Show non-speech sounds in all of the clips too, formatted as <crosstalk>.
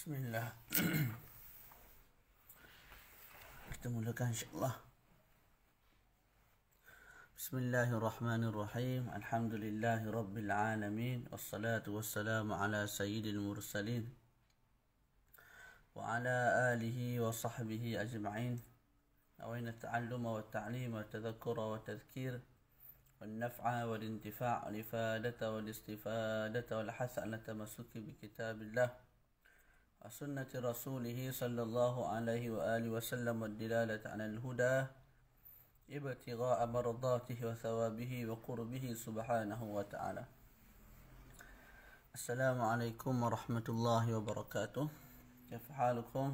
بسم الله bertemu <clears throat> لك إن شاء الله بسم الله الرحمن الرحيم الحمد لله رب العالمين والصلاة والسلام على سيد المرسلين وعلى آله وصحبه أجمعين أوين التعلم والتعليم والتذكر والتذكير والنفع والانتفاع والإفادة والاستفادة والحث على التمسك بكتاب الله وسنة رسوله صلى الله عليه وآله وسلم والدلالة على الهدى ابتغاء مرضاته وثوابه وقربه سبحانه وتعالى السلام عليكم ورحمة الله وبركاته كيف حالكم؟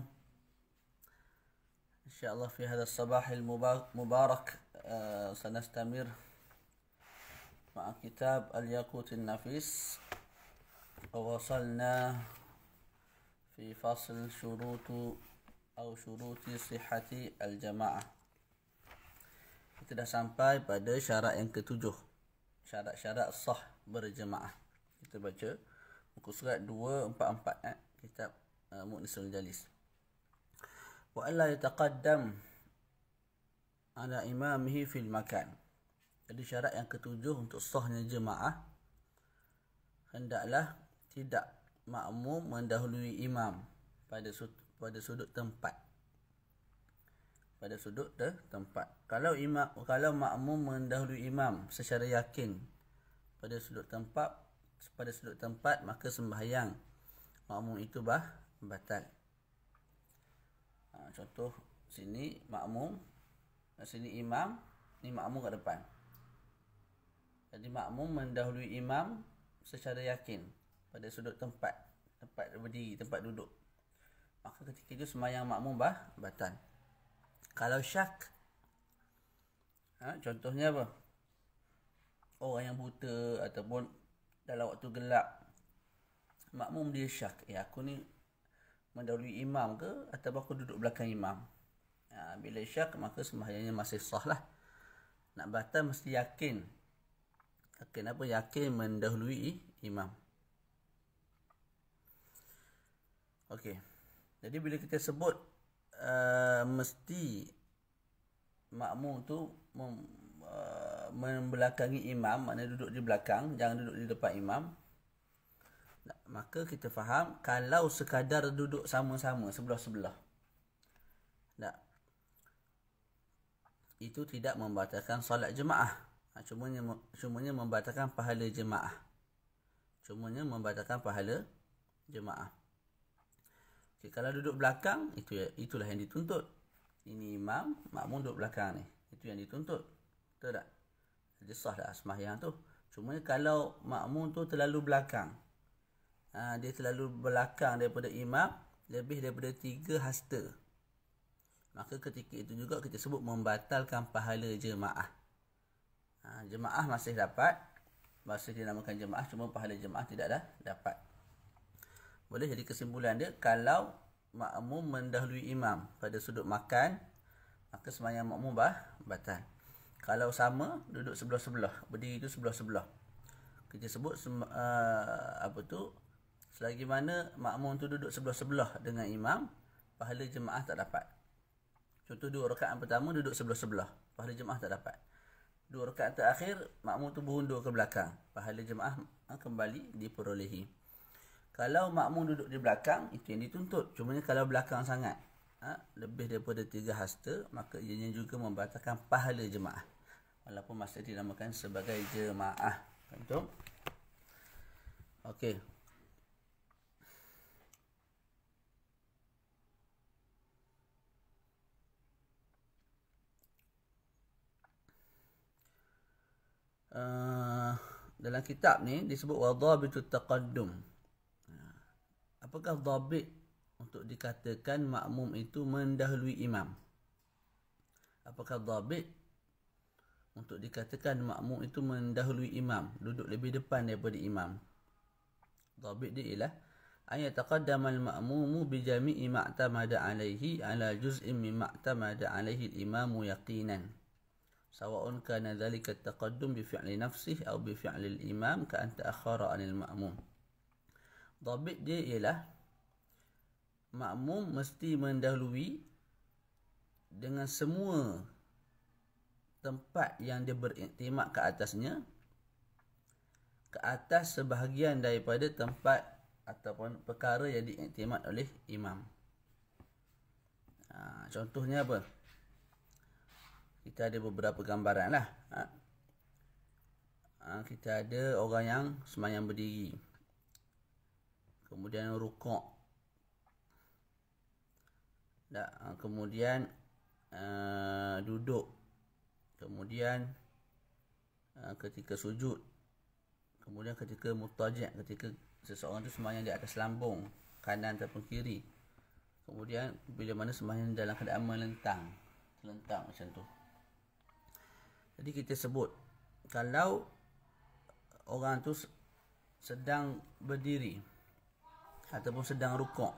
إن شاء الله في هذا الصباح المبارك آه، سنستمر مع كتاب الياقوت النفيس ووصلنا في فصل شروط أو شروط صحة الجماعة Kita dah sampai pada syarat yang ketujuh Syarat-syarat sah berjemaah Kita baca Buku surat empat eh? Kitab uh, Jalis Wa alla yataqaddam Ala imamihi fil makan Jadi syarat yang ketujuh untuk sahnya jemaah Hendaklah tidak makmum mendahului imam pada sudut, pada sudut tempat pada sudut de, tempat kalau imam kalau makmum mendahului imam secara yakin pada sudut tempat pada sudut tempat maka sembahyang makmum itu bah batal ha, contoh sini makmum sini imam ni makmum kat depan jadi makmum mendahului imam secara yakin pada sudut tempat tempat berdiri tempat duduk maka ketika itu semayang makmum bah batan kalau syak ha, contohnya apa orang yang buta ataupun dalam waktu gelap makmum dia syak ya eh, aku ni mendahului imam ke atau aku duduk belakang imam ha, bila syak maka sembahyangnya masih sah lah nak batal mesti yakin yakin apa yakin mendahului imam Okey. Jadi bila kita sebut uh, mesti makmum tu mem, uh, membelakangi imam, maknanya duduk di belakang, jangan duduk di depan imam. Maka kita faham kalau sekadar duduk sama-sama sebelah-sebelah. Tak. Itu tidak membatalkan solat jemaah. Ha, cumanya cumanya membatalkan pahala jemaah. Cumanya membatalkan pahala jemaah. Okay, kalau duduk belakang, itu ya, itulah yang dituntut. Ini imam, makmum duduk belakang ni. Itu yang dituntut. Betul tak? Jadi sah dah semahyang tu. Cuma kalau makmum tu terlalu belakang. Ha, dia terlalu belakang daripada imam. Lebih daripada tiga hasta. Maka ketika itu juga kita sebut membatalkan pahala jemaah. Ha, jemaah masih dapat. Masih dinamakan jemaah. Cuma pahala jemaah tidak dah dapat boleh jadi kesimpulan dia kalau makmum mendahului imam pada sudut makan maka semuanya makmum bah batal kalau sama duduk sebelah-sebelah berdiri tu sebelah-sebelah kita sebut uh, apa tu selagi mana makmum tu duduk sebelah-sebelah dengan imam pahala jemaah tak dapat contoh dua rakaat pertama duduk sebelah-sebelah pahala jemaah tak dapat dua rakaat terakhir makmum tu berundur ke belakang pahala jemaah ah, kembali diperolehi kalau makmum duduk di belakang, itu yang dituntut. Cuma ni kalau belakang sangat, ha, lebih daripada tiga hasta, maka ianya juga membatalkan pahala jemaah. Walaupun masih dinamakan sebagai jemaah. Contoh. Okey. Uh, dalam kitab ni disebut wadhabitu taqaddum apakah dhabit untuk dikatakan makmum itu mendahului imam? Apakah dhabit untuk dikatakan makmum itu mendahului imam, duduk lebih depan daripada imam? Dhabit dia ialah ayat taqaddamal ma'mumu bi jami'i ma'tamada 'alaihi 'ala juz'in min ma'tamada 'alaihi al-imam yaqinan. Sawa'un kana dhalika at-taqaddum bi fi'li nafsihi aw bi fi'li al-imam ka'an ta'akhkhara 'anil ma'mum. Dhabit dia ialah makmum mesti mendahului dengan semua tempat yang dia beriktimak ke atasnya ke atas sebahagian daripada tempat ataupun perkara yang diiktimat oleh imam. Ha, contohnya apa? Kita ada beberapa gambaran lah. Ha. Ha, kita ada orang yang semayang Berdiri kemudian rukuk dah ah, kemudian uh, duduk kemudian uh, ketika sujud kemudian ketika mutajjid ketika seseorang itu sembahyang di atas lambung kanan ataupun kiri kemudian bila mana sembahyang dalam keadaan melentang melentang macam tu jadi kita sebut kalau orang tu sedang berdiri ataupun sedang rukuk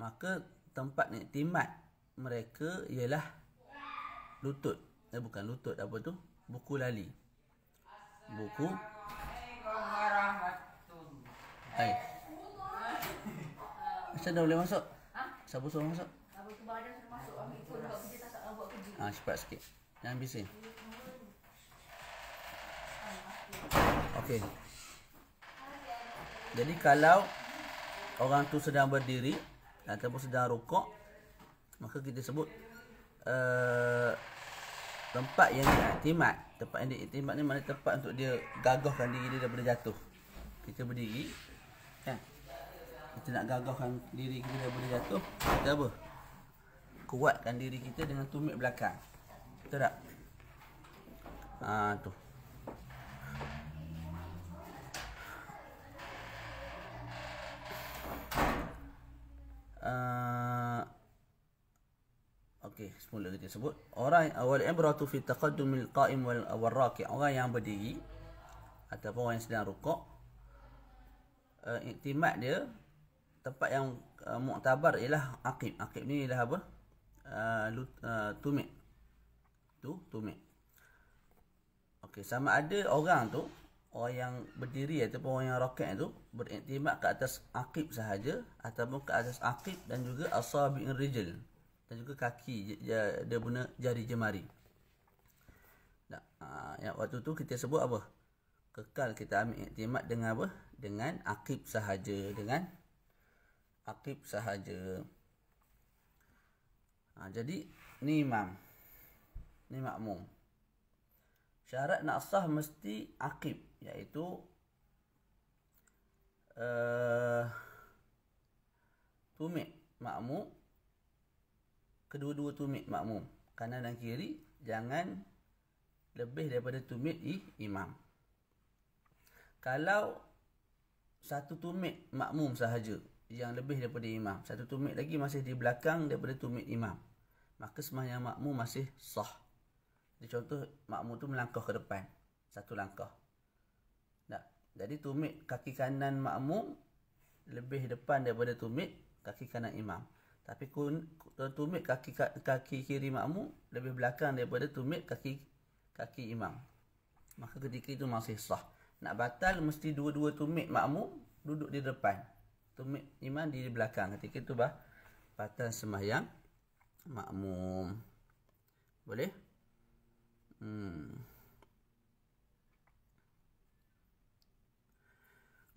maka tempat niktimat mereka ialah lutut eh, bukan lutut apa tu buku lali buku Hai. Saya dah boleh masuk? Ha? Siapa suruh masuk? Apa tu badan Ha, cepat sikit. Jangan bising. Okey. Jadi kalau orang tu sedang berdiri ataupun sedang rukuk maka kita sebut uh, tempat yang diiktimat tempat yang diiktimat ni mana tempat untuk dia gagahkan diri dia daripada jatuh kita berdiri kan kita nak gagahkan diri kita daripada jatuh kita apa kuatkan diri kita dengan tumit belakang betul tak ah tu Uh, okey semula kita sebut orang awal ibratu fi taqaddumil qa'im wal awraki orang yang berdiri ataupun orang yang sedang rukuk uh, iktimat dia tempat yang uh, muktabar ialah aqib aqib ni ialah apa uh, lut, uh, tumik tu tumik okey sama ada orang tu orang yang berdiri ataupun orang yang rakaat tu beriktimad ke atas akib sahaja ataupun ke atas akib dan juga asabi'ir rijal dan juga kaki dia guna jari jemari. Nah, ah, yang waktu tu kita sebut apa? Kekal kita ambil iktimad dengan apa? Dengan akib sahaja, dengan akib sahaja. Ha, jadi ni imam. Ni makmum syarat nak sah mesti akib iaitu uh, eh, tumit makmum kedua-dua tumit makmum kanan dan kiri jangan lebih daripada tumit i, imam kalau satu tumit makmum sahaja yang lebih daripada imam satu tumit lagi masih di belakang daripada tumit imam maka sembahyang makmum masih sah dia contoh makmum tu melangkah ke depan. Satu langkah. Nah, Jadi tumit kaki kanan makmum lebih depan daripada tumit kaki kanan imam. Tapi tumit kaki kaki kiri makmum lebih belakang daripada tumit kaki kaki imam. Maka ketika itu masih sah. Nak batal mesti dua-dua tumit makmum duduk di depan. Tumit imam di belakang. Ketika itu bah batal sembahyang makmum. Boleh? Hmm.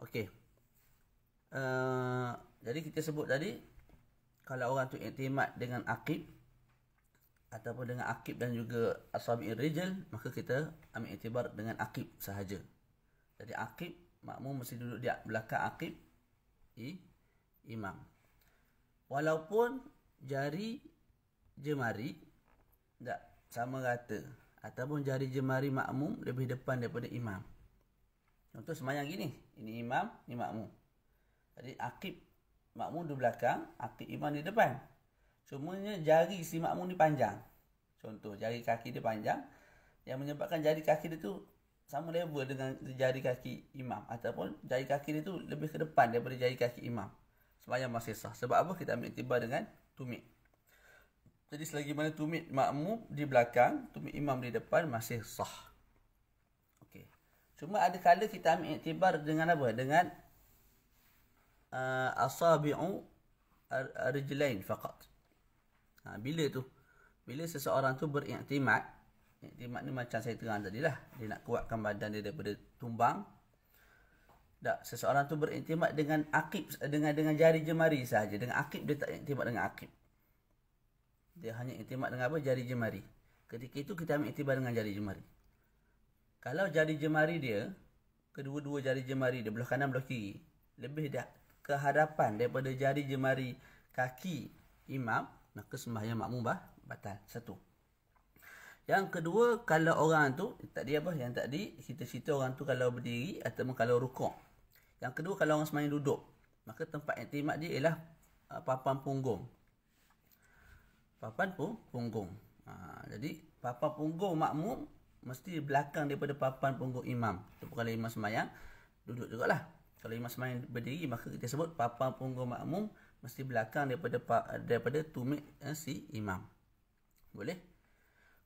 Okey. Uh, jadi kita sebut tadi kalau orang tu iktimat dengan akib ataupun dengan akib dan juga asabi'ir rijal maka kita ambil iktibar dengan akib sahaja. Jadi akib makmum mesti duduk di belakang akib i, imam. Walaupun jari jemari tak sama rata ataupun jari jemari makmum lebih depan daripada imam. Contoh semayang gini, ini imam, ini makmum. Jadi akib makmum di belakang, akib imam di depan. Semuanya jari si makmum ni panjang. Contoh jari kaki dia panjang yang menyebabkan jari kaki dia tu sama level dengan jari kaki imam ataupun jari kaki dia tu lebih ke depan daripada jari kaki imam. Semayang masih sah. Sebab apa? Kita ambil tiba dengan tumit. Jadi selagi mana tumit makmum di belakang, tumit imam di depan masih sah. Okey. Cuma ada kala kita ambil iktibar dengan apa? Dengan uh, asabi'u arjilain faqat. Ha, bila tu? Bila seseorang tu beriktimat, iktimat ni macam saya terang tadi lah. Dia nak kuatkan badan dia daripada tumbang. Tak, seseorang tu beriktimat dengan akib, dengan dengan jari jemari sahaja. Dengan akib, dia tak iktimat dengan akib dia hanya iktimat dengan apa? Jari jemari. Ketika itu kita ambil iktibar dengan jari jemari. Kalau jari jemari dia, kedua-dua jari jemari dia, belah kanan belah kiri, lebih dah ke daripada jari jemari kaki imam, maka sembahyang makmum bah, batal. Satu. Yang kedua, kalau orang tu, tak dia apa, yang tak di kita cerita orang tu kalau berdiri atau kalau rukuk. Yang kedua, kalau orang semain duduk, maka tempat iktimat dia ialah uh, papan punggung papan pun punggung. Ha, jadi papan punggung makmum mesti belakang daripada papan punggung imam. Itu kalau imam semayang duduk juga lah. Kalau imam semayang berdiri maka kita sebut papan punggung makmum mesti belakang daripada daripada tumit eh, si imam. Boleh?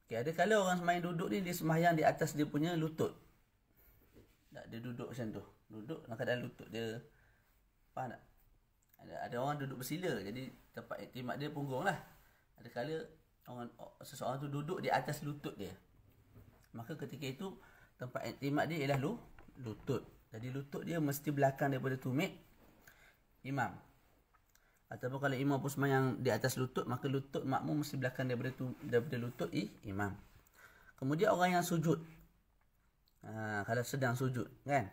Okey, ada kalau orang semayang duduk ni dia semayang di atas dia punya lutut. Tak dia duduk macam tu. Duduk dalam keadaan lutut dia apa nak? Ada, ada orang duduk bersila jadi tempat iktimat dia punggung lah ada kala orang seseorang tu duduk di atas lutut dia maka ketika itu tempat intimat dia ialah lu, lutut jadi lutut dia mesti belakang daripada tumit imam ataupun kalau imam pun sembahyang di atas lutut maka lutut makmum mesti belakang daripada tu, daripada lutut eh, imam kemudian orang yang sujud ha, kalau sedang sujud kan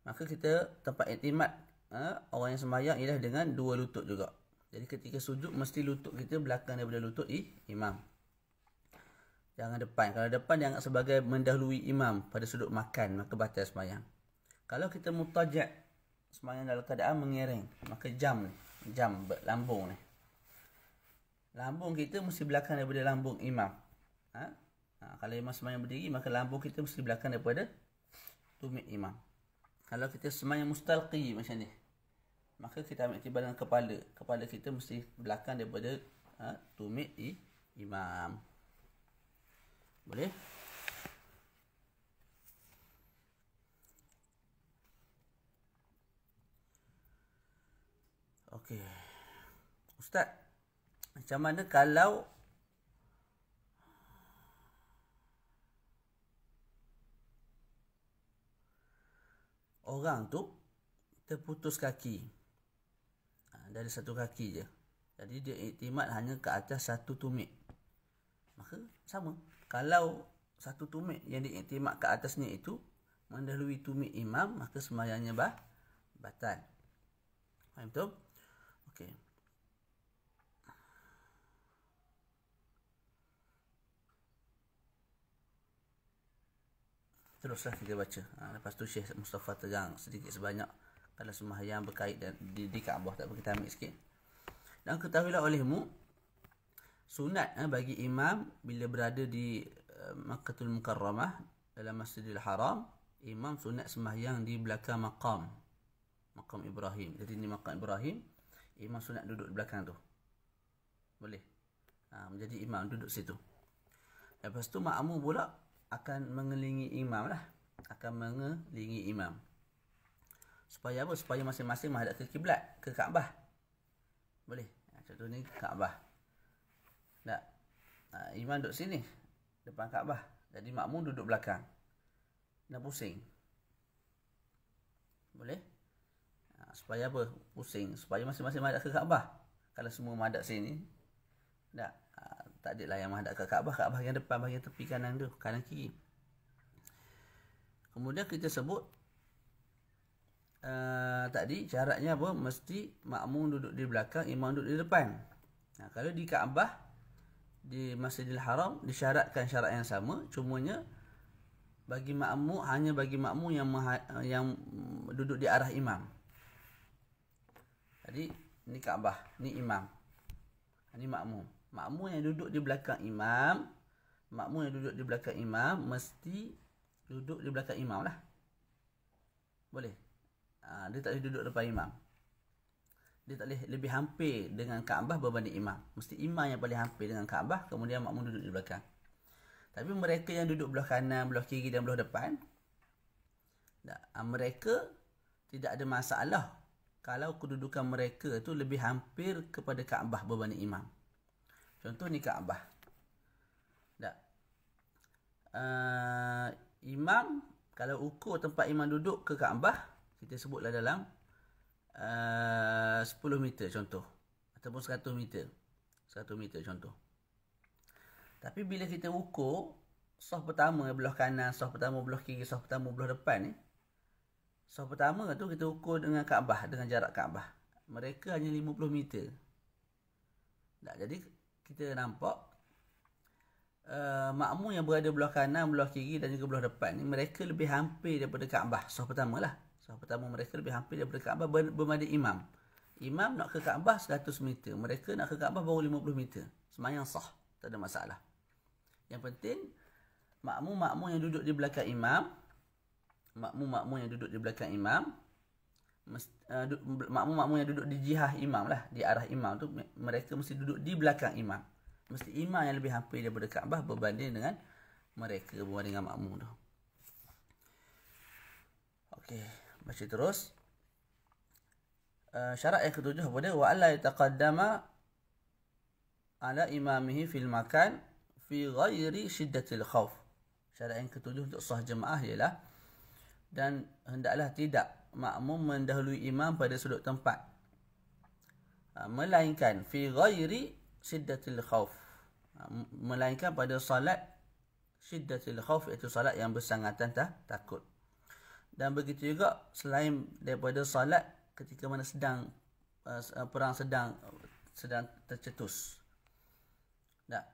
maka kita tempat intimat ha, orang yang sembahyang ialah dengan dua lutut juga jadi ketika sujud mesti lutut kita belakang daripada lutut I, imam. Jangan depan. Kalau depan dianggap sebagai mendahului imam pada sudut makan maka batal sembahyang. Kalau kita mutajak sembahyang dalam keadaan mengiring maka jam ni, jam lambung ni. Lambung kita mesti belakang daripada lambung imam. Ha? ha? kalau imam sembahyang berdiri maka lambung kita mesti belakang daripada tumit imam. Kalau kita sembahyang mustalqi macam ni maka kita ambil iktibar dengan kepala. Kepala kita mesti belakang daripada ha, tumit i, imam. Boleh? Okey. Ustaz, macam mana kalau orang tu terputus kaki? dari satu kaki je. Jadi dia iktimat hanya ke atas satu tumit. Maka sama. Kalau satu tumit yang diiktimat ke atasnya itu mendahului tumit imam, maka semayangnya bah, batal. Faham tu? Okey. Teruslah kita baca. Ha, lepas tu Syekh Mustafa tegang sedikit sebanyak semua yang berkait dan di, di Kaabah tak apa kita ambil sikit dan ketahuilah olehmu sunat eh, bagi imam bila berada di uh, eh, Makkahul Mukarramah dalam Masjidil Haram imam sunat sembahyang di belakang maqam maqam Ibrahim jadi ni maqam Ibrahim imam sunat duduk di belakang tu boleh ha, menjadi imam duduk situ lepas tu makmum pula akan mengelilingi imam lah akan mengelilingi imam supaya apa? Supaya masing-masing menghadap ke kiblat, ke Kaabah. Boleh. Ha, contoh ni Kaabah. Tak. Ha, imam duduk sini depan Kaabah. Jadi makmum duduk belakang. Nak pusing. Boleh? Ha, supaya apa? Pusing. Supaya masing-masing menghadap ke Kaabah. Kalau semua menghadap sini. Tak. Ha, tak adalah yang menghadap ke Kaabah. Kaabah yang depan, bahagian tepi kanan tu. Kanan kiri. Kemudian kita sebut Ah, tadi syaratnya apa? Mesti makmum duduk di belakang, imam duduk di depan. Nah, kalau di Kaabah di Masjidil Haram disyaratkan syarat yang sama, cumanya bagi makmum hanya bagi makmum yang yang duduk di arah imam. Tadi ni Kaabah, ni imam. ni makmum. Makmum yang duduk di belakang imam, makmum yang duduk di belakang imam mesti duduk di belakang imam lah. Boleh? Ha, dia tak boleh duduk depan imam. Dia tak boleh lebih hampir dengan Kaabah berbanding imam. Mesti imam yang paling hampir dengan Kaabah, kemudian makmum duduk di belakang. Tapi mereka yang duduk belah kanan, belah kiri dan belah depan, tak, ha, mereka tidak ada masalah kalau kedudukan mereka tu lebih hampir kepada Kaabah berbanding imam. Contoh ni Kaabah. Tak. Uh, ha, imam, kalau ukur tempat imam duduk ke Kaabah, kita sebutlah dalam eh, uh, 10 meter contoh ataupun 100 meter 100 meter contoh tapi bila kita ukur soft pertama belah kanan soft pertama belah kiri soft pertama belah depan ni eh, soft pertama tu kita ukur dengan Kaabah dengan jarak Kaabah mereka hanya 50 meter tak, jadi kita nampak Uh, makmum yang berada belah kanan, belah kiri dan juga belah depan ni Mereka lebih hampir daripada Kaabah Soh pertama lah So, pertama mereka lebih hampir daripada Kaabah ber- bermadi imam. Imam nak ke Kaabah 100 meter. Mereka nak ke Kaabah baru 50 meter. Semayang sah. Tak ada masalah. Yang penting, makmum-makmum yang duduk di belakang imam, makmum-makmum yang duduk di belakang imam, eh, makmum-makmum yang duduk di jihah imam lah, di arah imam tu, mereka mesti duduk di belakang imam. Mesti imam yang lebih hampir daripada Kaabah berbanding dengan mereka berbanding dengan makmum tu. Okay. Baca terus. Uh, syarat yang ketujuh boleh wa alla yataqaddama ala imamihi fil makan fi ghairi shiddatil khauf. Syarat yang ketujuh untuk sah jemaah ialah dan hendaklah tidak makmum mendahului imam pada sudut tempat. Uh, melainkan fi ghairi shiddatil khauf. Uh, eh, melainkan pada salat shiddatil khauf iaitu salat yang bersangatan tak takut dan begitu juga selain daripada solat ketika mana sedang uh, perang sedang sedang tercetus. Tak.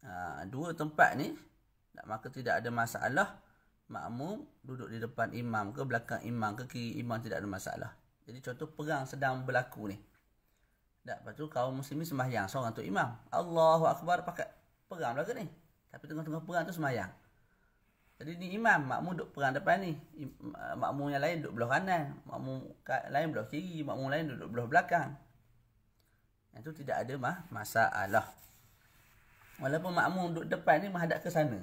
Ha, dua tempat ni tak maka tidak ada masalah makmum duduk di depan imam ke belakang imam ke kiri imam tidak ada masalah. Jadi contoh perang sedang berlaku ni. Tak, lepas tu kaum muslimin sembahyang seorang tu imam. Allahu akbar pakai perang belaka ni. Tapi tengah-tengah perang tu sembahyang. Jadi ni imam, makmum duduk perang depan ni. Makmu yang lain duduk belah kanan. Makmu lain belah kiri. makmum lain duduk belah belakang. Yang tu tidak ada mah masalah. Walaupun makmum duduk depan ni menghadap ke sana.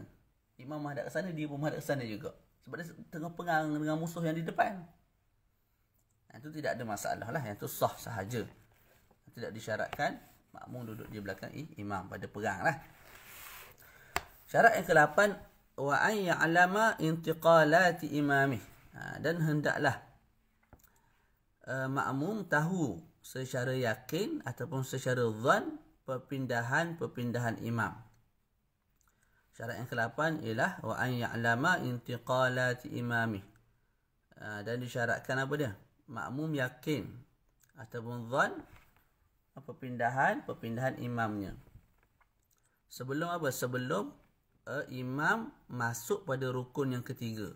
Imam menghadap ke sana, dia pun menghadap ke sana juga. Sebab dia tengah perang dengan musuh yang di depan. Yang tu tidak ada masalah lah. Yang tu sah sahaja. Tidak disyaratkan makmum duduk di belakang imam pada perang lah. Syarat yang ke-8, wa an ya'lama intiqalat imamih ha, dan hendaklah uh, makmum tahu secara yakin ataupun secara zan perpindahan-perpindahan imam syarat yang ke-8 ialah wa an ya'lama intiqalat imamih ha, dan disyaratkan apa dia makmum yakin ataupun zan perpindahan-perpindahan imamnya sebelum apa sebelum uh, imam masuk pada rukun yang ketiga.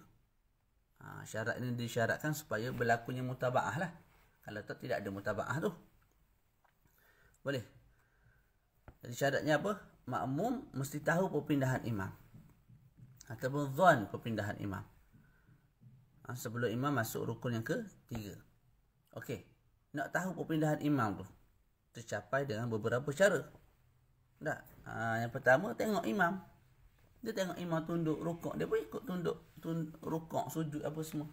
Ha, syarat ini disyaratkan supaya berlakunya mutaba'ah lah. Kalau tak, tidak ada mutaba'ah tu. Boleh. Jadi syaratnya apa? Makmum mesti tahu perpindahan imam. Ataupun zon perpindahan imam. Ha, sebelum imam masuk rukun yang ketiga. Okey. Nak tahu perpindahan imam tu. Tercapai dengan beberapa cara. Tak? Ha, yang pertama, tengok imam. Dia tengok imam tunduk rukuk, dia pun ikut tunduk, tunduk rukuk, sujud apa semua.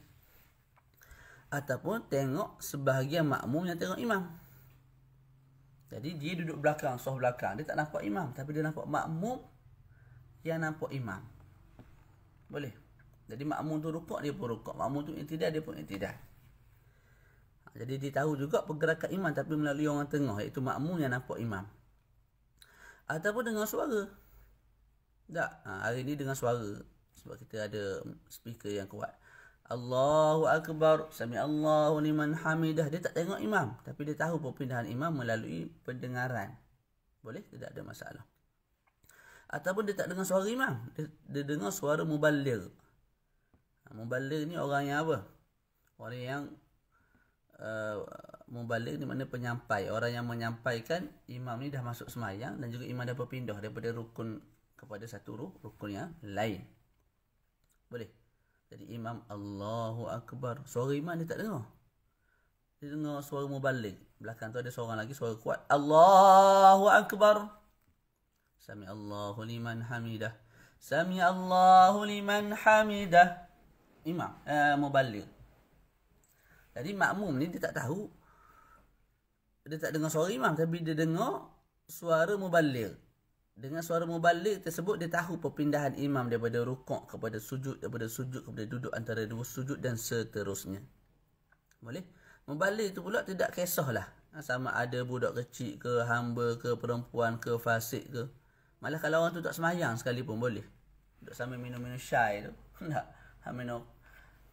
Ataupun tengok sebahagian makmum yang tengok imam. Jadi dia duduk belakang, soh belakang. Dia tak nampak imam. Tapi dia nampak makmum yang nampak imam. Boleh? Jadi makmum tu rukuk, dia pun rukuk. Makmum tu intidah, dia pun intidah. Ha, jadi dia tahu juga pergerakan imam. Tapi melalui orang tengah. Iaitu makmum yang nampak imam. Ataupun dengan suara. Tak. Ha, hari ni dengan suara. Sebab kita ada speaker yang kuat. Allahu Akbar. Sami Allahu ni liman hamidah. Dia tak tengok imam. Tapi dia tahu perpindahan imam melalui pendengaran. Boleh? Tidak ada masalah. Ataupun dia tak dengar suara imam. Dia, dia dengar suara mubalir. Ha, mubalir ni orang yang apa? Orang yang uh, mubalir ni mana penyampai. Orang yang menyampaikan imam ni dah masuk semayang dan juga imam dah berpindah daripada rukun kepada satu ruh, rukun yang lain. Boleh. Jadi imam Allahu Akbar. Suara imam dia tak dengar. Dia dengar suara mubalik. Belakang tu ada seorang lagi suara kuat. Allahu Akbar. Sami Allahu liman hamidah. Sami Allahu liman hamidah. Imam. Eh, mubalik. Jadi makmum ni dia tak tahu. Dia tak dengar suara imam. Tapi dia dengar suara mubalik dengan suara mubalik tersebut dia tahu perpindahan imam daripada rukuk kepada sujud daripada sujud kepada duduk antara dua sujud dan seterusnya boleh mubalik itu pula tidak kisahlah ha, sama ada budak kecil ke hamba ke perempuan ke fasik ke malah kalau orang tu tak semayang sekali pun boleh duduk sambil minum-minum syai tu <laughs> tak ha, minum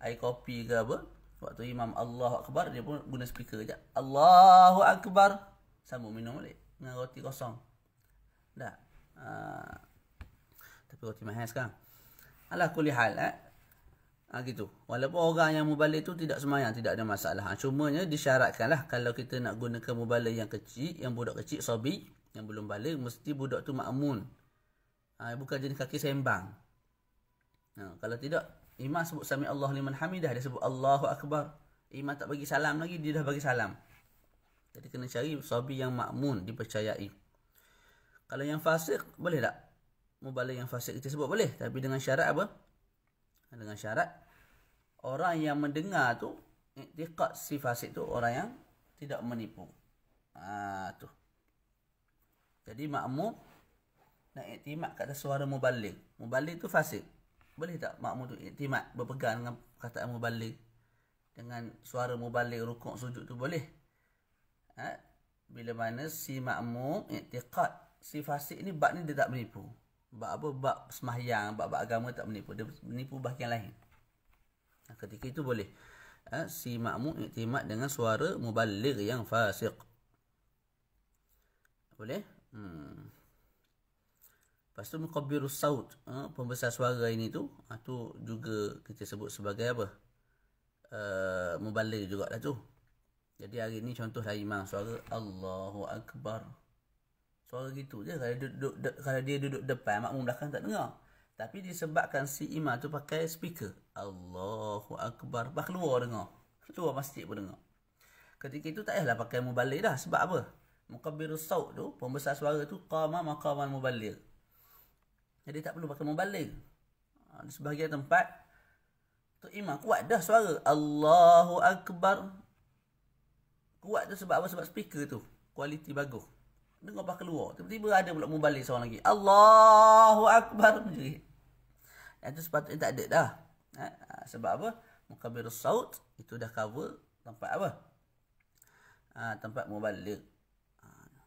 air kopi ke apa waktu imam Allah akbar dia pun guna speaker je Allahu akbar Sama minum boleh. dengan roti kosong tak Ah. tapi roti mahal sekarang. Alah kulihal eh. Ha, gitu. Walaupun orang yang mubalik tu tidak semayang, tidak ada masalah. Ha, cumanya lah kalau kita nak gunakan mubalik yang kecil, yang budak kecil, sobi, yang belum balik, mesti budak tu makmun. Ha, bukan jenis kaki sembang. Ha, kalau tidak, imam sebut sami Allah liman hamidah, dia sebut Allahu Akbar. Imam tak bagi salam lagi, dia dah bagi salam. Jadi kena cari sobi yang makmun, dipercayai. percayai. Kalau yang fasik boleh tak? Mubalik yang fasik kita sebut boleh. Tapi dengan syarat apa? Dengan syarat. Orang yang mendengar tu. Iktiqat si fasik tu. Orang yang tidak menipu. Ha, tu. Jadi makmum. Nak iktimat kata suara mubalik. Mubalik tu fasik. Boleh tak makmum tu iktimat. Berpegang dengan kataan mubalik. Dengan suara mubalik rukuk sujud tu boleh. Ha? Bila mana si makmum iktiqat si fasik ni bab ni dia tak menipu. Bab apa? Bab semahyang, bab agama tak menipu. Dia menipu bahagian lain. Ketika itu boleh. Ha? Si makmum iktimat dengan suara mubalir yang fasik. Boleh? Hmm. Lepas tu mukabirus saud. Ha? Eh, pembesar suara ini tu. Itu ah, ha? juga kita sebut sebagai apa? Uh, eh, mubalir juga tu. Jadi hari ni saya imam suara Allahu Akbar. Allahu Akbar. Suara gitu je kalau dia duduk, de, kalau dia duduk depan makmum belakang tak dengar. Tapi disebabkan si imam tu pakai speaker. Allahu akbar. Bah keluar dengar. Keluar pasti pun dengar. Ketika itu tak payahlah pakai mubalik dah. Sebab apa? Mukabbirus saut tu, pembesar suara tu qama maqaman mubalik. Jadi tak perlu pakai mubalik. Ha, di sebahagian tempat tu imam kuat dah suara. Allahu akbar. Kuat tu sebab apa? Sebab speaker tu. Kualiti bagus dengar pas keluar. Tiba-tiba ada pula mubalik seorang lagi. Allahu Akbar. Yang tu sepatutnya tak ada dah. Eh, ah, sebab apa? Mukabir Saud itu dah cover tempat apa? Ah, tempat mubalik. Ha. Ah.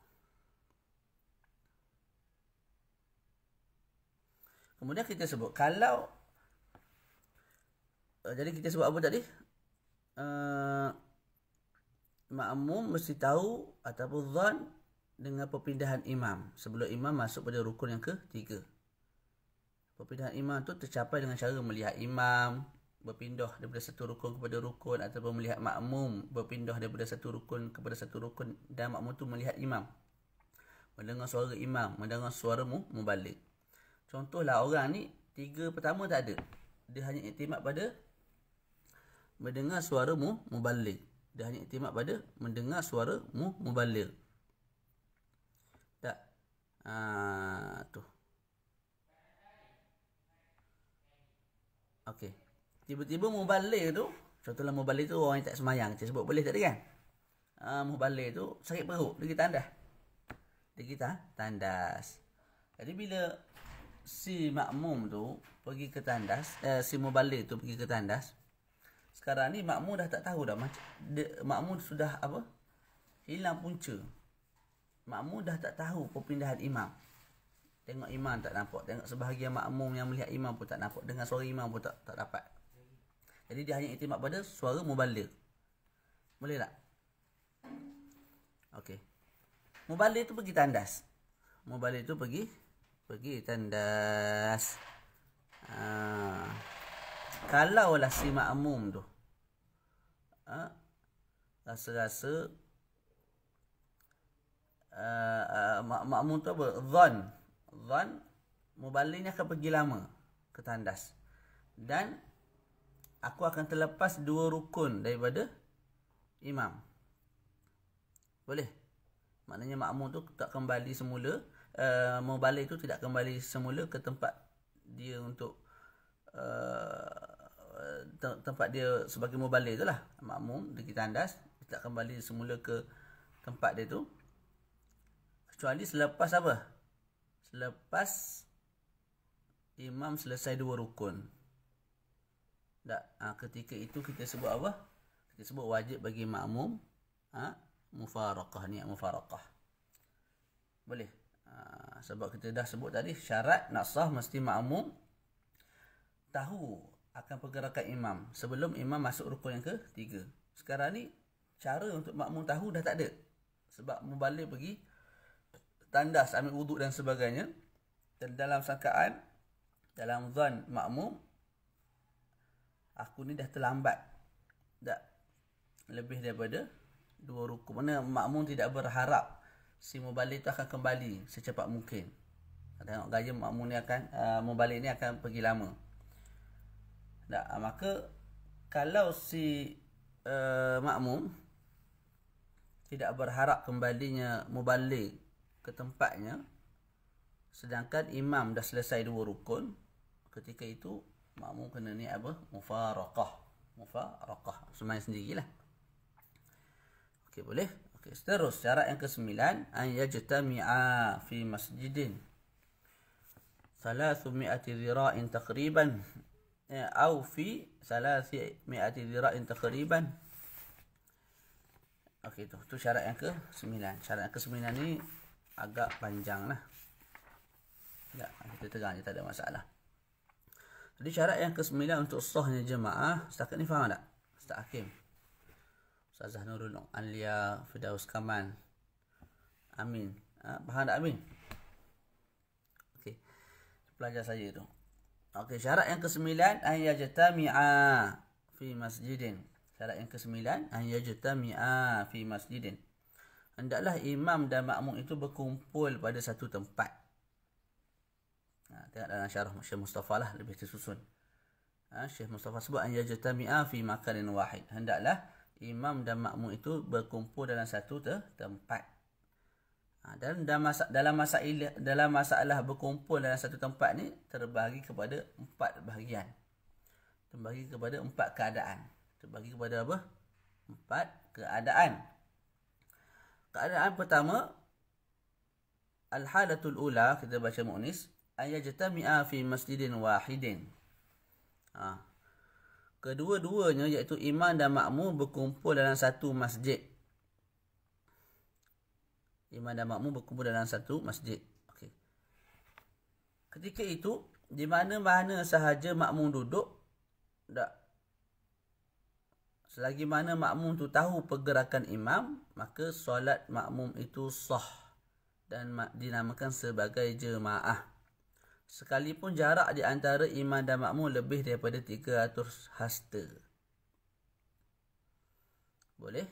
Kemudian kita sebut. Kalau. Eh, jadi kita sebut apa tadi? Uh, mesti tahu ataupun zon dengan perpindahan imam sebelum imam masuk pada rukun yang ketiga. Perpindahan imam tu tercapai dengan cara melihat imam berpindah daripada satu rukun kepada rukun atau melihat makmum berpindah daripada satu rukun kepada satu rukun dan makmum tu melihat imam. Mendengar suara imam, mendengar suara mu membalik. Contohlah orang ni tiga pertama tak ada. Dia hanya iktimat pada mendengar suara mu membalik. Dia hanya iktimat pada mendengar suara mu membalik. Ha, tuh. Okey. Tiba-tiba mubalik tu, contohlah mubalik tu orang yang tak semayang, saya sebut boleh tadi kan? Ah uh, mubalik tu sakit perut, dia kita tandas. Dia kita tandas. Jadi bila si makmum tu pergi ke tandas, eh, si mubalik tu pergi ke tandas. Sekarang ni makmum dah tak tahu dah macam makmum sudah apa? Hilang punca makmum dah tak tahu perpindahan imam. Tengok imam tak nampak. Tengok sebahagian makmum yang melihat imam pun tak nampak. Dengar suara imam pun tak tak dapat. Jadi dia hanya iktimat pada suara mubalir. Boleh tak? Okey. Mubalir tu pergi tandas. Mubalir tu pergi pergi tandas. Ha. Kalaulah si makmum tu. Ha? Rasa-rasa uh, makmum tu apa? Zon. Zon, mubalik ni akan pergi lama ke tandas. Dan, aku akan terlepas dua rukun daripada imam. Boleh? Maknanya makmum tu tak kembali semula. Uh, eh, mubalik tu tidak kembali semula ke tempat dia untuk... Uh, tempat dia sebagai mubalik tu lah makmum, dia kita andas tak kembali semula ke tempat dia tu Kecuali selepas apa? Selepas imam selesai dua rukun. Tak. Ha, ketika itu kita sebut apa? Kita sebut wajib bagi makmum. Ha? Mufaraqah ni. Mufaraqah. Boleh? Ha, sebab kita dah sebut tadi syarat nak sah mesti makmum. Tahu akan pergerakan imam. Sebelum imam masuk rukun yang ketiga. Sekarang ni cara untuk makmum tahu dah tak ada. Sebab mubalik pergi tandas ambil wuduk dan sebagainya dan dalam sangkaan dalam zan makmum aku ni dah terlambat tak lebih daripada dua rukun mana makmum tidak berharap si mubalik tu akan kembali secepat mungkin tengok gaya makmum ni akan uh, mubalik ni akan pergi lama Tak ah, maka kalau si uh, makmum tidak berharap kembalinya mubalik ke tempatnya sedangkan imam dah selesai dua rukun ketika itu makmum kena ni apa mufaraqah mufaraqah semain sendirilah okey boleh okey seterusnya syarat yang kesembilan an yajtami'a fi masjidin 300 dhira'in taqriban atau eh, fi 300 dhira'in taqriban okey tu tu syarat yang ke-9 syarat yang ke-9 ni agak panjang lah tak, kita tegang je, tak ada masalah jadi cara yang ke-9 untuk sahnya jemaah setakat ni faham tak? Ustaz Hakim Ustazah Nurul Anlia Fidaus Kaman Amin ha, faham tak Amin? ok pelajar saya tu ok, syarat yang ke-9 ayyajatami'a fi masjidin syarat yang ke-9 ayyajatami'a fi masjidin hendaklah imam dan makmum itu berkumpul pada satu tempat. Ha, tengok dalam syarah Syekh Mustafa lah lebih tersusun. Ha, Syekh Mustafa sebut an yajtami'a fi makanin wahid. Hendaklah imam dan makmum itu berkumpul dalam satu te tempat. Ha, dan dalam masa dalam masalah dalam masalah berkumpul dalam satu tempat ni terbagi kepada empat bahagian. Terbagi kepada empat keadaan. Terbagi kepada apa? Empat keadaan keadaan pertama al-halatul ula kita baca muknis ayajtami'a fi masjidin wahidin ha. kedua-duanya iaitu iman dan makmum berkumpul dalam satu masjid Iman dan makmum berkumpul dalam satu masjid okey ketika itu di mana-mana sahaja makmum duduk tak Selagi mana makmum tu tahu pergerakan imam, maka solat makmum itu sah dan dinamakan sebagai jemaah. Sekalipun jarak di antara imam dan makmum lebih daripada 300 hasta. Boleh?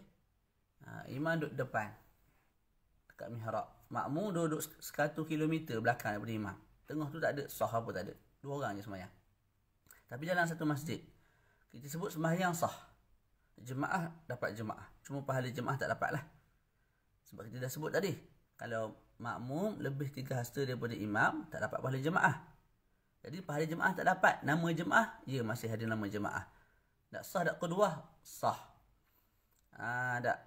Ha, imam duduk depan. Dekat mihrab. Makmum duduk 1 kilometer belakang daripada imam. Tengah tu tak ada. Sah apa tak ada. Dua orang je semayang. Tapi jalan satu masjid. Kita sebut semayang Sah jemaah dapat jemaah. Cuma pahala jemaah tak dapat lah. Sebab kita dah sebut tadi. Kalau makmum lebih tiga hasta daripada imam, tak dapat pahala jemaah. Jadi pahala jemaah tak dapat. Nama jemaah, ya masih ada nama jemaah. Tak sah, tak keduah, sah. Haa, ah, tak.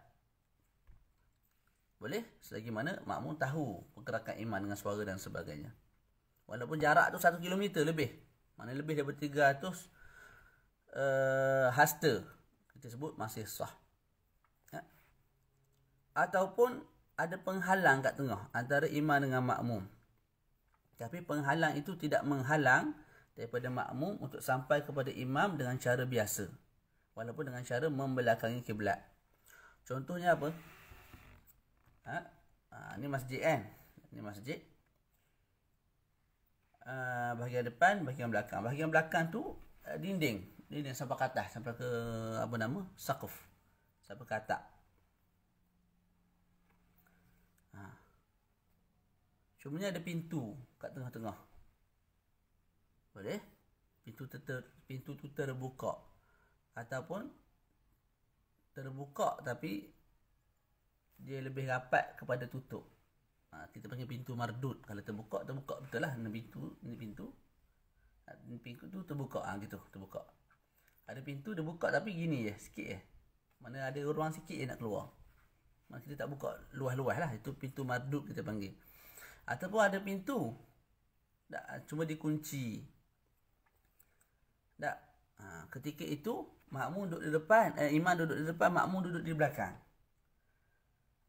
Boleh? Selagi mana makmum tahu pergerakan iman dengan suara dan sebagainya. Walaupun jarak tu satu kilometer lebih. Mana lebih daripada tiga ratus uh, Hasta tersebut masih sah. Ya. Ataupun ada penghalang kat tengah antara imam dengan makmum. Tapi penghalang itu tidak menghalang daripada makmum untuk sampai kepada imam dengan cara biasa. Walaupun dengan cara membelakangi kiblat. Contohnya apa? Ha? Ha, ini masjid kan? Ini masjid. Uh, bahagian depan, bahagian belakang. Bahagian belakang tu eh, dinding. Ini dia sampai ke atas sampai ke apa nama? sakuf, Sampai ke atas. Ha. Cuma ni ada pintu kat tengah-tengah. Boleh? Pintu tu ter, pintu tu terbuka ataupun terbuka tapi dia lebih rapat kepada tutup. Ha, kita panggil pintu mardut. Kalau terbuka, terbuka betul lah. Ini pintu, ini pintu. Ha, ini pintu tu terbuka. Ha, gitu, terbuka. Ada pintu dia buka tapi gini je sikit je. Mana ada ruang sikit je nak keluar. Maksudnya dia tak buka luas-luas lah. Itu pintu mardut kita panggil. Ataupun ada pintu. Tak, cuma dikunci. Tak. Ha, ketika itu makmu duduk di depan. Eh, imam duduk di depan. makmu duduk di belakang.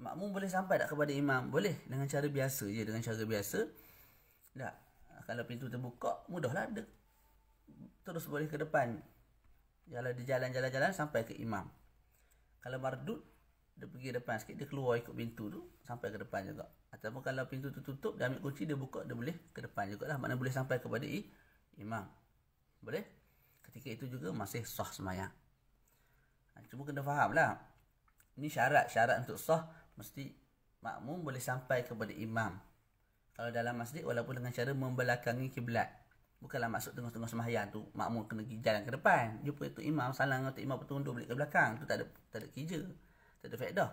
Makmu boleh sampai tak kepada imam? Boleh. Dengan cara biasa je. Dengan cara biasa. Tak. Kalau pintu terbuka mudahlah. Dia terus boleh ke depan. Jalan dia jalan-jalan-jalan sampai ke imam. Kalau mardut, dia pergi depan sikit, dia keluar ikut pintu tu, sampai ke depan juga. Atau kalau pintu tu tutup, dia ambil kunci, dia buka, dia boleh ke depan juga lah. Maknanya boleh sampai kepada i, imam. Boleh? Ketika itu juga masih sah semayang. Ha, cuma kena faham lah. Ini syarat. Syarat untuk sah, mesti makmum boleh sampai kepada imam. Kalau dalam masjid, walaupun dengan cara membelakangi kiblat. Bukanlah masuk tengah-tengah semahyang tu makmum kena pergi jalan ke depan. Jumpa itu imam, salam dengan tu imam bertunduk balik ke belakang. Tu tak ada tak ada kerja. Tak ada faedah.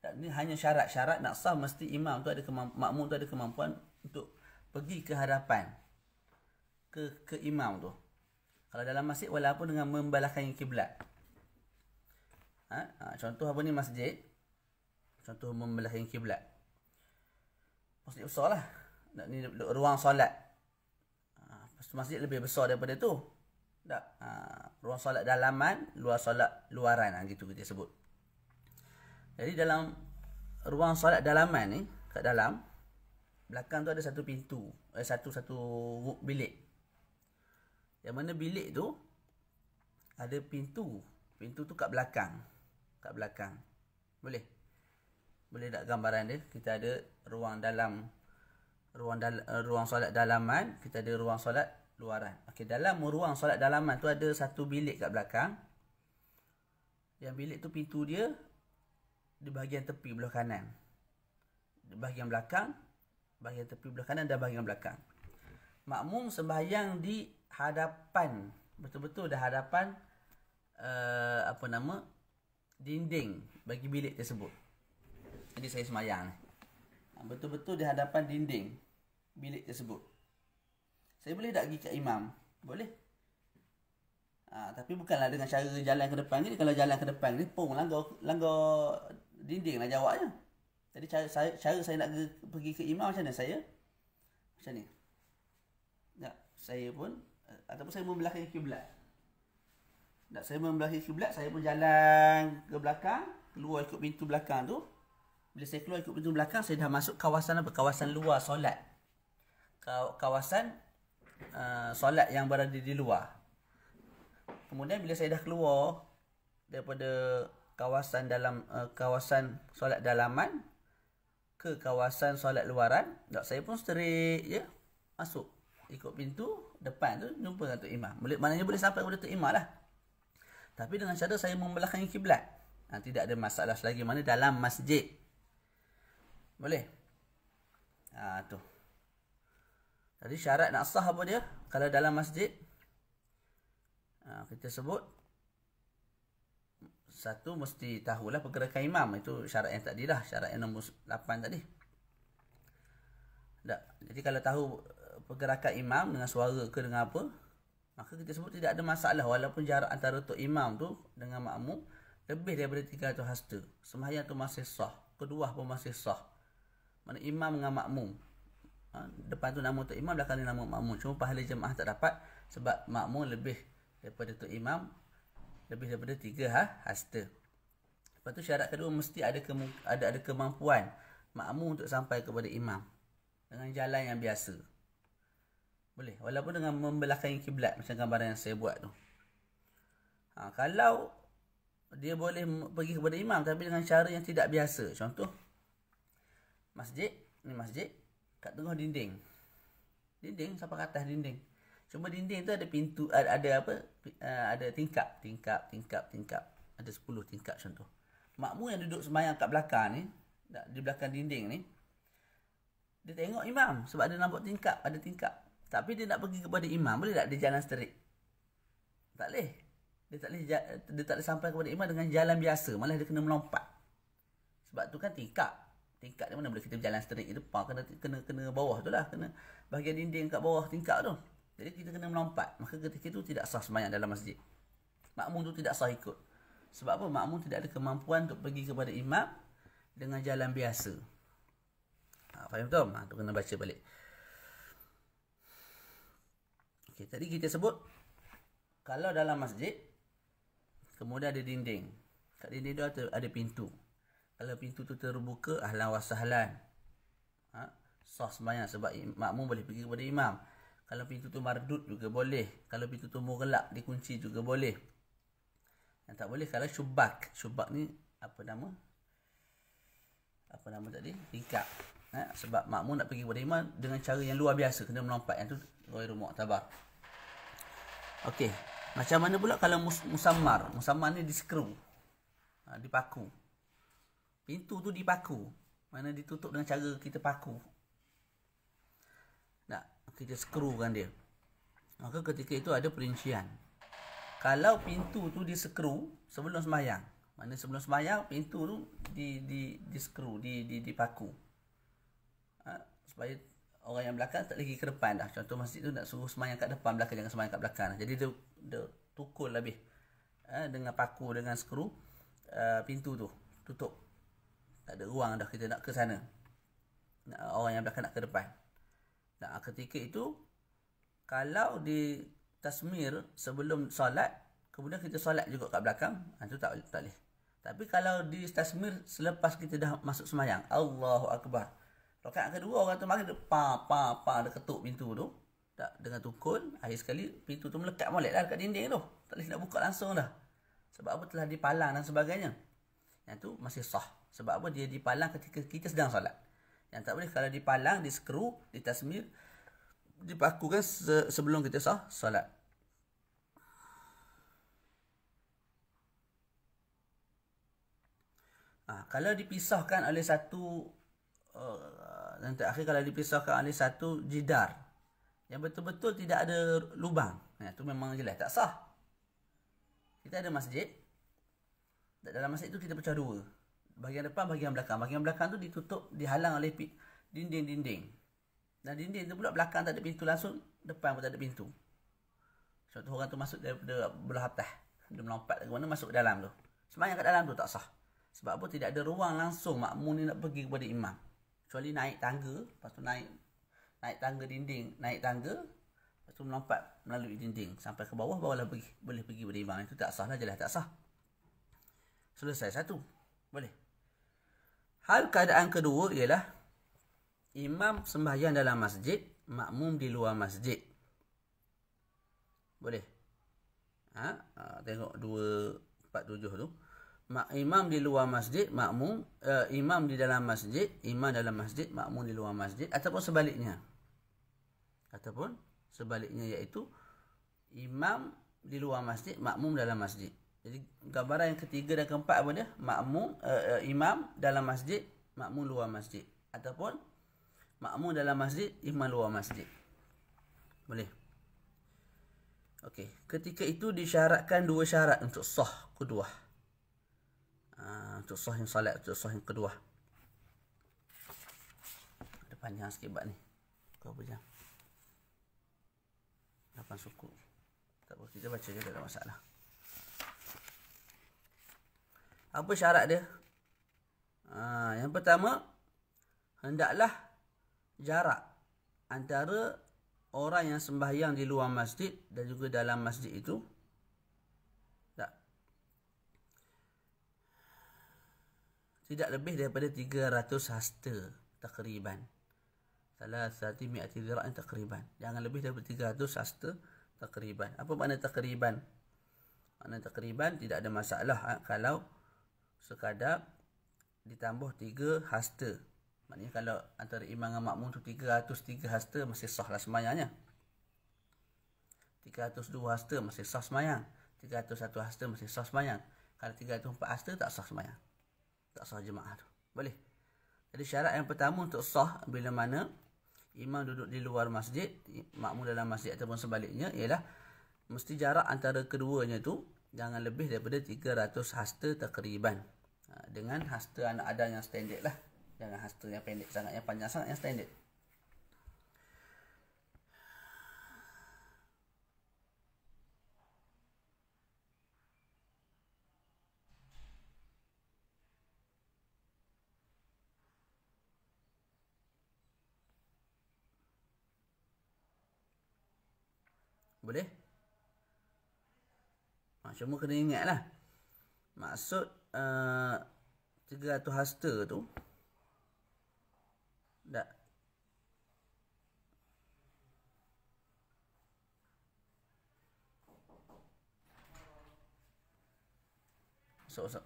Tak ni hanya syarat-syarat nak sah mesti imam tu ada kemampuan, makmum tu ada kemampuan untuk pergi ke hadapan ke ke imam tu. Kalau dalam masjid walaupun dengan membelakangi kiblat. Ha? ha, contoh apa ni masjid? Contoh membelakangi kiblat. Masjid besarlah. Nak ni ruang solat masjid lebih besar daripada tu. Tak. Ha, ruang solat dalaman, luar solat luaran ha, gitu kita sebut. Jadi dalam ruang solat dalaman ni, kat dalam belakang tu ada satu pintu, eh, satu satu bilik. Yang mana bilik tu ada pintu. Pintu tu kat belakang. Kat belakang. Boleh? Boleh tak gambaran dia? Kita ada ruang dalam ruang dal eh, ruang solat dalaman, kita ada ruang solat luaran. Okey, dalam ruang solat dalaman tu ada satu bilik kat belakang. Yang bilik tu pintu dia di bahagian tepi belah kanan. Di bahagian belakang, bahagian tepi belah kanan dan bahagian belakang. Makmum sembahyang di hadapan, betul-betul di hadapan uh, apa nama? dinding bagi bilik tersebut. Jadi saya sembahyang. Betul-betul di hadapan dinding bilik tersebut. Saya boleh tak pergi ke imam? Boleh. Ha, tapi bukanlah dengan cara jalan ke depan ni. Kalau jalan ke depan ni pun langgar, langgar dinding lah jawabnya. Jadi cara saya, cara saya nak pergi ke imam macam mana saya? Macam ni. Tak, saya pun. Eh, ataupun saya membelakangi kiblat. Tak, saya membelakangi kiblat. Saya pun jalan ke belakang. Keluar ikut pintu belakang tu. Bila saya keluar ikut pintu belakang, saya dah masuk kawasan apa? Kawasan luar solat kawasan uh, solat yang berada di luar. Kemudian bila saya dah keluar daripada kawasan dalam uh, kawasan solat dalaman ke kawasan solat luaran, tak saya pun straight ya masuk ikut pintu depan tu jumpa dengan Tok Imam. Boleh maknanya boleh sampai kepada tu Imam lah. Tapi dengan cara saya membelakangi kiblat. Ha, tidak ada masalah lagi mana dalam masjid. Boleh? Ah ha, tu. Jadi syarat nak sah apa dia? Kalau dalam masjid ha, kita sebut satu mesti tahulah pergerakan imam itu syarat yang tadi lah syarat yang nombor 8 tadi. Tak. Jadi kalau tahu pergerakan imam dengan suara ke dengan apa maka kita sebut tidak ada masalah walaupun jarak antara tok imam tu dengan makmum lebih daripada 300 hasta. Semahyang tu masih sah. Kedua pun masih sah. Mana imam dengan makmum depan tu nama Tok Imam, belakang ni nama makmum. Cuma pahala jemaah tak dapat sebab makmum lebih daripada Tok Imam, lebih daripada tiga ha, hasta. Lepas tu syarat kedua mesti ada kemu, ada ada kemampuan makmum untuk sampai kepada imam dengan jalan yang biasa. Boleh, walaupun dengan membelakangi kiblat macam gambaran yang saya buat tu. Ha, kalau dia boleh pergi kepada imam tapi dengan cara yang tidak biasa. Contoh masjid, ni masjid kat tengah dinding. Dinding sampai atas dinding. Cuma dinding tu ada pintu ada, ada apa? ada tingkap, tingkap, tingkap, tingkap. Ada 10 tingkap macam tu. Makmu yang duduk sembahyang kat belakang ni, di belakang dinding ni. Dia tengok imam sebab dia nampak tingkap, ada tingkap. Tapi dia nak pergi kepada imam, boleh tak dia jalan straight? Tak boleh. Dia tak boleh, dia tak boleh sampai kepada imam dengan jalan biasa, malah dia kena melompat. Sebab tu kan tingkap tingkat mana bila kita berjalan straight itu, depan kena kena kena bawah tu lah kena bahagian dinding kat bawah tingkat tu jadi kita kena melompat maka ketika itu tidak sah sembahyang dalam masjid makmum tu tidak sah ikut sebab apa makmum tidak ada kemampuan untuk pergi kepada imam dengan jalan biasa ha, faham tak ha, tu kena baca balik okay, tadi kita sebut kalau dalam masjid kemudian ada dinding kat dinding tu ada, ada pintu kalau pintu tu terbuka ahlan wasahlan ha? sah sembahyang sebab makmu boleh pergi kepada imam kalau pintu tu mardut juga boleh kalau pintu tu mughlaq dikunci juga boleh yang tak boleh kalau syubak syubak ni apa nama apa nama tadi tingkap ha? sebab makmu nak pergi kepada imam dengan cara yang luar biasa kena melompat yang tu rumah tabar. okey macam mana pula kalau mus musammar musammar ni diskru ha, dipaku Pintu tu dipaku. Mana ditutup dengan cara kita paku. Tak, kita kan dia. Maka ketika itu ada perincian. Kalau pintu tu diskru sebelum semayang, Mana sebelum semayang pintu tu di di diskru, di, di dipaku. Ha? supaya orang yang belakang tak lagi ke depan dah. Contoh masjid tu nak suruh semayang kat depan belakang jangan semayang kat belakang. Jadi dia, dia tukul lebih ha? dengan paku dengan skru uh, ha, pintu tu tutup tak ada ruang dah kita nak ke sana nak, orang yang belakang nak ke depan nah, ketika itu kalau di tasmir sebelum solat kemudian kita solat juga kat belakang itu ah, tak, tak boleh tapi kalau di tasmir selepas kita dah masuk semayang Allahu Akbar Rakaat kedua orang tu mari dia pa pa pa dia ketuk pintu tu. Tak dengan tukun, akhir sekali pintu tu melekat molek lah dekat dinding tu. Tak boleh nak buka langsung dah. Sebab apa telah dipalang dan sebagainya. Yang tu masih sah. Sebab apa? Dia dipalang ketika kita sedang solat. Yang tak boleh kalau dipalang, diskru, ditasmir, dipakukan se sebelum kita sah solat. Ha, kalau dipisahkan oleh satu dan uh, terakhir kalau dipisahkan oleh satu jidar yang betul-betul tidak ada lubang. Ya, tu memang jelas tak sah. Kita ada masjid. Dalam masjid itu kita pecah dua bahagian depan, bahagian belakang. Bahagian belakang tu ditutup, dihalang oleh dinding-dinding. Dan dinding tu pula belakang tak ada pintu langsung, depan pun tak ada pintu. Sebab orang tu masuk daripada belah atas. Dia melompat ke mana, masuk dalam tu. Semayang kat dalam tu tak sah. Sebab apa tidak ada ruang langsung makmum ni nak pergi kepada imam. Kecuali naik tangga, lepas tu naik naik tangga dinding, naik tangga, lepas tu melompat melalui dinding sampai ke bawah barulah pergi boleh pergi kepada imam. Itu tak sah lah jelas tak sah. Selesai satu. Boleh. Hal keadaan kedua ialah imam sembahyang dalam masjid, makmum di luar masjid. Boleh? Ha? ha tengok 247 tu. Mak imam di luar masjid, makmum uh, imam di dalam masjid, imam dalam masjid, makmum di luar masjid ataupun sebaliknya. Ataupun sebaliknya iaitu imam di luar masjid, makmum dalam masjid. Jadi gambaran yang ketiga dan keempat apa dia? Makmum uh, uh, imam dalam masjid, makmum luar masjid ataupun makmum dalam masjid, imam luar masjid. Boleh. Okey, ketika itu disyaratkan dua syarat untuk sah kedua. Uh, untuk sah yang solat, untuk sah yang kedua. Ada panjang sikit bab ni. Kau apa Lapan suku. Tak apa, kita baca je tak ada masalah apa syarat dia? Ha, yang pertama, hendaklah jarak antara orang yang sembahyang di luar masjid dan juga dalam masjid itu. Tak. Tidak lebih daripada 300 hasta takriban. Salah satu mi'ati zira'in takriban. Jangan lebih daripada 300 hasta takriban. Apa makna takriban? Makna takriban tidak ada masalah ha, kalau sekadap ditambah tiga hasta. Maknanya kalau antara imam dan makmum tu tiga ratus tiga hasta masih sah lah semayangnya. dua hasta masih sah semayang. satu hasta masih sah semayang. Kalau tiga ratus empat hasta tak sah semayang. Tak sah jemaah tu. Boleh. Jadi syarat yang pertama untuk sah bila mana imam duduk di luar masjid, makmum dalam masjid ataupun sebaliknya ialah mesti jarak antara keduanya tu jangan lebih daripada 300 hasta takriban ha, dengan hasta anak adam yang standard lah jangan hasta yang pendek sangat yang panjang sangat yang standard Boleh? cuma kena ingat lah maksud uh, atau hasta tu tak So, so.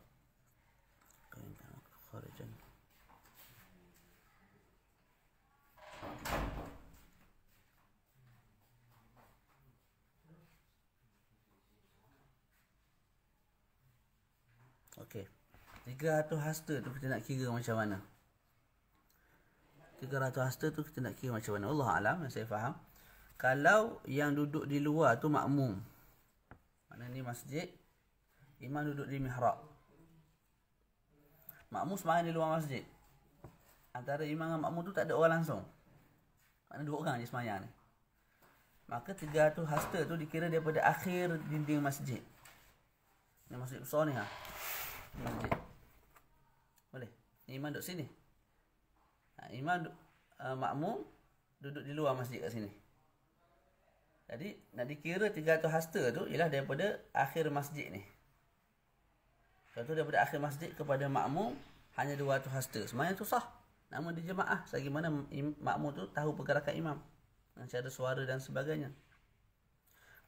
300 hasta tu kita nak kira macam mana 300 hasta tu kita nak kira macam mana Allah Alam yang saya faham Kalau yang duduk di luar tu makmum mana ni masjid Imam duduk di mihrab Makmum semangat di luar masjid Antara imam dan makmum tu tak ada orang langsung Maknanya dua orang je semayang ni Maka 300 hasta tu dikira daripada akhir dinding masjid Ini masjid besar ni ha masjid Imam duduk sini. Ha, imam uh, ha, makmum duduk di luar masjid kat sini. Jadi nak dikira 300 hasta tu ialah daripada akhir masjid ni. Satu daripada akhir masjid kepada makmum hanya 200 hasta. Semuanya tu sah. Nama dia jemaah. Sebagaimana makmum tu tahu pergerakan imam. Cara suara dan sebagainya.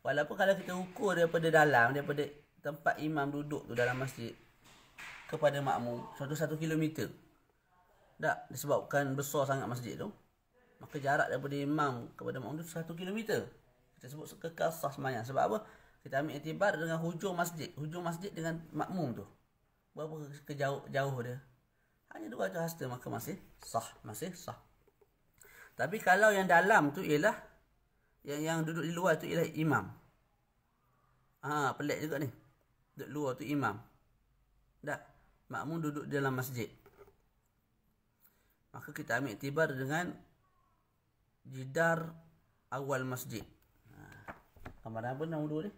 Walaupun kalau kita ukur daripada dalam, daripada tempat imam duduk tu dalam masjid kepada makmum suatu satu kilometer. Tak, disebabkan besar sangat masjid tu. Maka jarak daripada imam kepada makmum tu satu kilometer. Kita sebut kekal sah semayang. Sebab apa? Kita ambil iktibar dengan hujung masjid. Hujung masjid dengan makmum tu. Berapa kejauh jauh dia? Hanya dua tu hasta maka masih sah. Masih sah. Tapi kalau yang dalam tu ialah yang yang duduk di luar tu ialah imam. Ah ha, pelik juga ni. Duduk luar tu imam. tak makmum duduk dalam masjid. Maka kita ambil tibar dengan jidar awal masjid. Kamar ha. apa nama dua ni?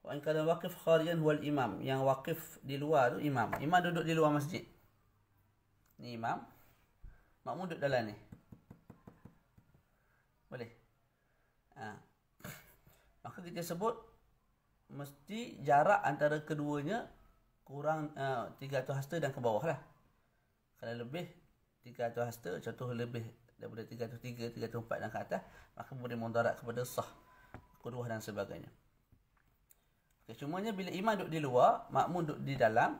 Orang kadang wakif kharian huwal imam. Yang wakif di luar tu imam. Imam duduk di luar masjid. Ni imam. Makmum duduk dalam ni. Boleh? Ha. Maka kita sebut mesti jarak antara keduanya kurang uh, eh, 300 hasta dan ke bawah lah. Kalau lebih 300 hasta, contoh lebih daripada 303, 304 dan ke atas, maka boleh mendarat kepada sah, kuduah dan sebagainya. Okay, cumanya bila imam duduk di luar, makmum duduk di dalam,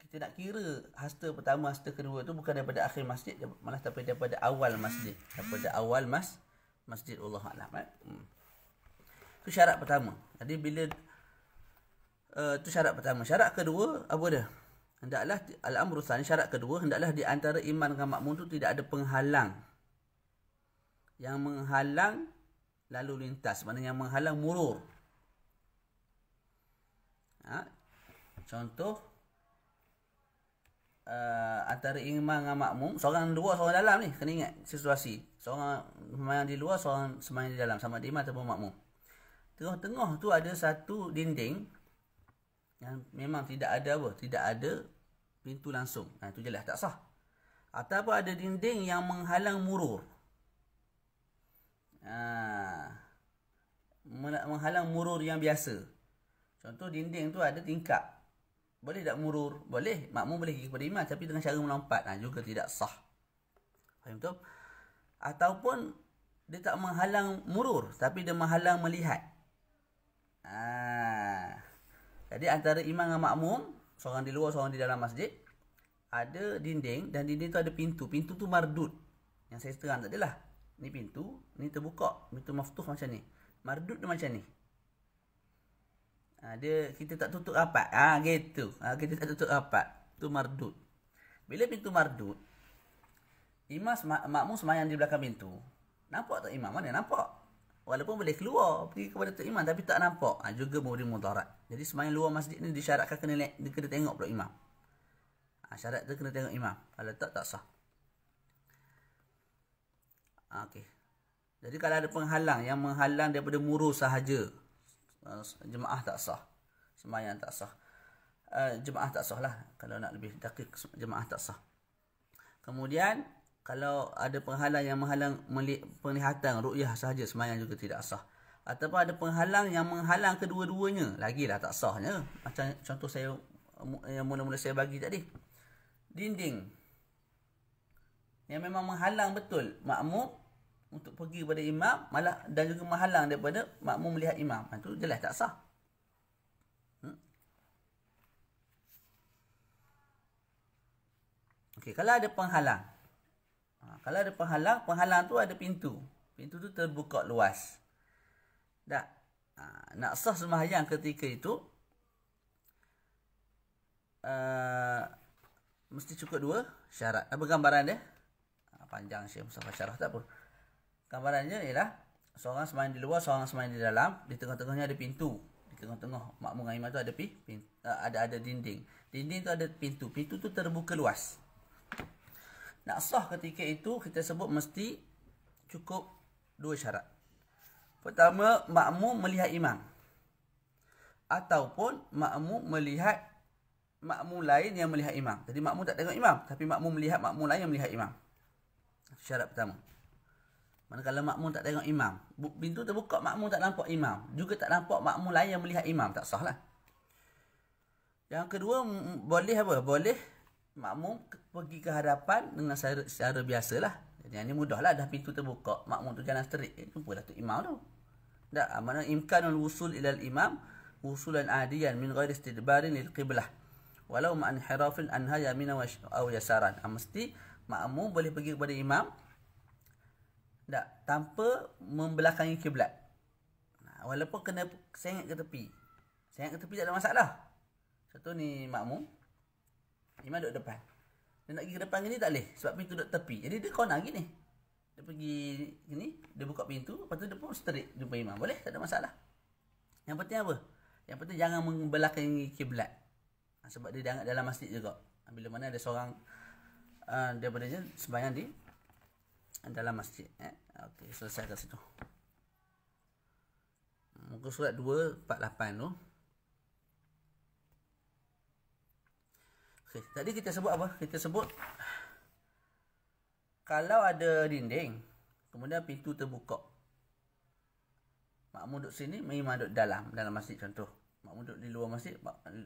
kita nak kira hasta pertama, hasta kedua tu bukan daripada akhir masjid, malah tapi daripada awal masjid. Daripada awal mas, masjid Allah Alam. Eh? Hmm. Itu syarat pertama. Jadi bila itu eh, uh, syarat pertama. Syarat kedua, apa dia? Hendaklah, Al-Amru Sani, syarat kedua, hendaklah di antara iman dengan makmum itu tidak ada penghalang. Yang menghalang lalu lintas. mana yang menghalang murur. Ha? Contoh, Uh, antara iman dengan makmum seorang luar seorang dalam ni kena ingat situasi seorang sembahyang di luar seorang sembahyang di dalam sama ada imam ataupun makmum tengah-tengah tu ada satu dinding yang memang tidak ada apa tidak ada pintu langsung ha, itu jelas tak sah Atau ataupun ada dinding yang menghalang murur ha, menghalang murur yang biasa contoh dinding tu ada tingkap boleh tak murur boleh makmu boleh pergi kepada imam tapi dengan cara melompat ha, juga tidak sah faham tu ataupun dia tak menghalang murur tapi dia menghalang melihat ah jadi antara imam dengan makmum, seorang di luar, seorang di dalam masjid, ada dinding dan dinding tu ada pintu. Pintu tu mardut. Yang saya terang tak lah. Ni pintu, ni terbuka. Pintu maftuh macam ni. mardut dia macam ni. Ha, dia, kita tak tutup rapat. Ha, gitu. Ha, kita tak tutup rapat. Tu mardut. Bila pintu mardut, imam makmum semayang di belakang pintu. Nampak tak imam? Mana nampak? Walaupun boleh keluar pergi kepada Tok Imam tapi tak nampak. Ha, juga memberi mudarat. Jadi semain luar masjid ni disyaratkan kena, kena tengok pula Imam. Ha, syarat tu kena tengok Imam. Kalau tak, tak sah. Ha, okay. Jadi kalau ada penghalang yang menghalang daripada muru sahaja. Ha, jemaah tak sah. Semayang tak sah. Uh, jemaah tak sah lah. Kalau nak lebih takik, jemaah tak sah. Kemudian, kalau ada penghalang yang menghalang penglihatan, ru'yah sahaja semayang juga tidak sah. Ataupun ada penghalang yang menghalang kedua-duanya, lagilah tak sahnya. Macam contoh saya yang mula-mula saya bagi tadi. Dinding. Yang memang menghalang betul makmum untuk pergi kepada imam malah dan juga menghalang daripada makmum melihat imam. Itu ha, jelas tak sah. Hmm. Okay, kalau ada penghalang Ha, kalau ada penghalang, penghalang tu ada pintu. Pintu tu terbuka luas. Tak? Ha, nak sah sembahyang ketika itu, uh, mesti cukup dua syarat. Apa gambaran dia? Ha, panjang saya bersama syarah tak apa. Gambarannya ialah, seorang sembahyang di luar, seorang sembahyang di dalam, di tengah-tengahnya ada pintu. Di tengah-tengah makmum Aiman tu ada, pintu, eh, ada, ada dinding. Dinding tu ada pintu. Pintu tu terbuka Luas. Nak sah ketika itu kita sebut mesti cukup dua syarat. Pertama, makmum melihat imam. Ataupun makmum melihat makmum lain yang melihat imam. Jadi makmum tak tengok imam. Tapi makmum melihat makmum lain yang melihat imam. Syarat pertama. Mana kalau makmum tak tengok imam. Pintu terbuka makmum tak nampak imam. Juga tak nampak makmum lain yang melihat imam. Tak sah lah. Yang kedua, boleh apa? Boleh makmum pergi ke hadapan dengan secara, secara biasa lah. Jadi yang ni mudah lah. Dah pintu terbuka. Makmum tu jalan seterik. Eh, jumpa Datuk Imam tu. Tak. Ah, Mana imkanul wusul ilal imam. Wusulan adiyan min ghairi istidbarin lil qiblah. Walau ma'an hirafin anha yamina wa aw yasaran. Ha, mesti makmum boleh pergi kepada imam. Tak. Tanpa membelakangi kiblat. Walaupun kena sengit ke tepi. Sengit ke tepi tak ada masalah. Satu ni makmum. Imam duduk depan. Dia nak pergi ke depan ni tak boleh sebab pintu duduk tepi. Jadi dia corner gini. Dia pergi sini, dia buka pintu, lepas tu dia pun straight jumpa imam. Boleh? Tak ada masalah. Yang penting apa? Yang penting jangan membelakangi kiblat. Ha, sebab dia dianggap dalam masjid juga. Ha, bila mana ada seorang uh, daripada dia sembahyang di dalam masjid. Eh? Okey, selesai kat situ. Muka surat 248 tu. Okay, tadi kita sebut apa? Kita sebut kalau ada dinding, kemudian pintu terbuka. Makmum duduk sini, imam duduk dalam, dalam masjid contoh. Makmum duduk di luar masjid,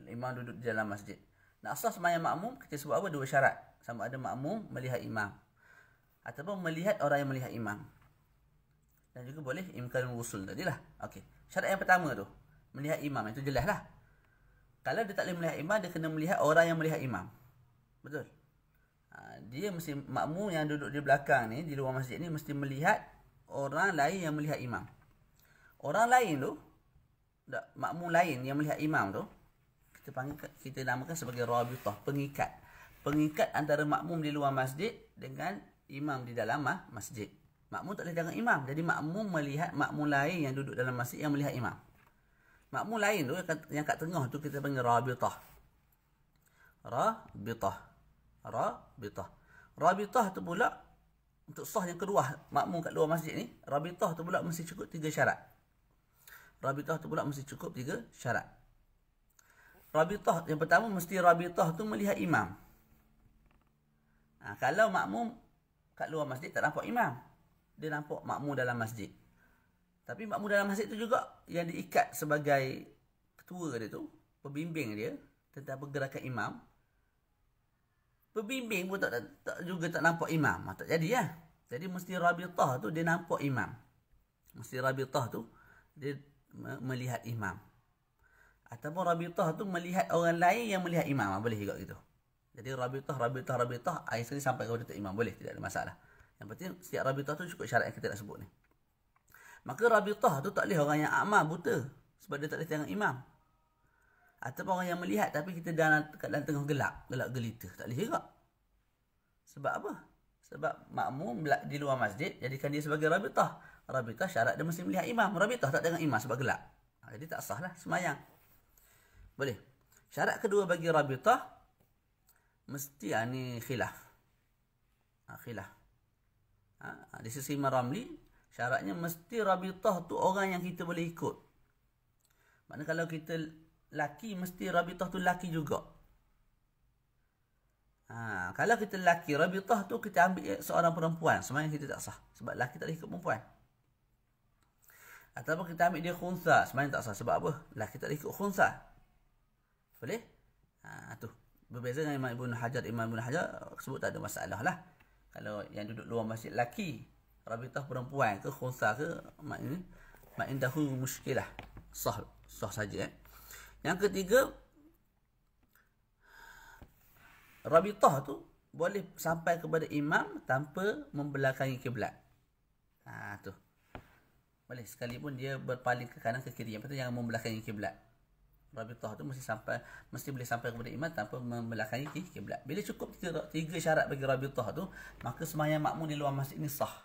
imam duduk di dalam masjid. Nak sah semayang makmum, kita sebut apa? Dua syarat. Sama ada makmum melihat imam. Ataupun melihat orang yang melihat imam. Dan juga boleh imkan wusul lah, okay. Syarat yang pertama tu. Melihat imam itu jelas lah kalau dia tak boleh melihat imam, dia kena melihat orang yang melihat imam. Betul? Ha, dia mesti, makmum yang duduk di belakang ni, di luar masjid ni, mesti melihat orang lain yang melihat imam. Orang lain tu, tak, makmum lain yang melihat imam tu, kita panggil, kita namakan sebagai rabitah, pengikat. Pengikat antara makmum di luar masjid dengan imam di dalam masjid. Makmum tak boleh jangan imam. Jadi makmum melihat makmum lain yang duduk dalam masjid yang melihat imam makmum lain tu yang kat tengah tu kita panggil rabitah rabitah rabitah rabitah tu pula untuk sah yang kedua makmum kat luar masjid ni rabitah tu pula mesti cukup tiga syarat rabitah tu pula mesti cukup tiga syarat rabitah yang pertama mesti rabitah tu melihat imam ha, kalau makmum kat luar masjid tak nampak imam dia nampak makmum dalam masjid tapi makmum dalam masjid tu juga yang diikat sebagai ketua dia tu, pembimbing dia tentang pergerakan imam. Pembimbing pun tak, tak, tak juga tak nampak imam. Ah, tak jadi lah. Jadi mesti Rabitah tu dia nampak imam. Mesti Rabitah tu dia melihat imam. Ataupun Rabitah tu melihat orang lain yang melihat imam. Ah, boleh juga gitu. Jadi Rabitah, Rabitah, Rabitah. Akhir sekali sampai kepada Tuk Imam. Boleh. Tidak ada masalah. Yang penting setiap Rabitah tu cukup syarat yang kita nak sebut ni. Maka rabitah tu tak boleh orang yang amal buta. Sebab dia tak boleh tengok imam. Atau orang yang melihat tapi kita dah dalam, dalam tengah gelap. Gelap gelita. Tak boleh juga. Sebab apa? Sebab makmum di luar masjid jadikan dia sebagai rabitah. Rabitah syarat dia mesti melihat imam. Rabitah tak tengok imam sebab gelap. Ha, jadi tak sah lah semayang. Boleh. Syarat kedua bagi rabitah. Mesti ha, ni khilaf. Ha, khilaf. Ha, di sisi Imam Ramli, syaratnya mesti rabitah tu orang yang kita boleh ikut. Maknanya kalau kita laki mesti rabitah tu laki juga. Ha, kalau kita laki rabitah tu kita ambil seorang perempuan sebenarnya kita tak sah sebab laki tak boleh ikut perempuan. Atau kita ambil dia khunsa sebenarnya tak sah sebab apa? Laki tak boleh ikut khunsa. Boleh? Ha, tu. Berbeza dengan Imam Ibn Hajar Imam Ibn Hajar sebut tak ada masalah lah. Kalau yang duduk luar masjid laki rabitah perempuan ke khunsa ke mak maknanya dahulu muskilah sah sah saja eh. yang ketiga rabitah tu boleh sampai kepada imam tanpa membelakangi kiblat ha tu boleh sekalipun dia berpaling ke kanan ke kiri yang penting jangan membelakangi kiblat rabitah tu mesti sampai mesti boleh sampai kepada imam tanpa membelakangi kiblat bila cukup tiga, tiga syarat bagi rabitah tu maka semayan makmum di luar masjid ini sah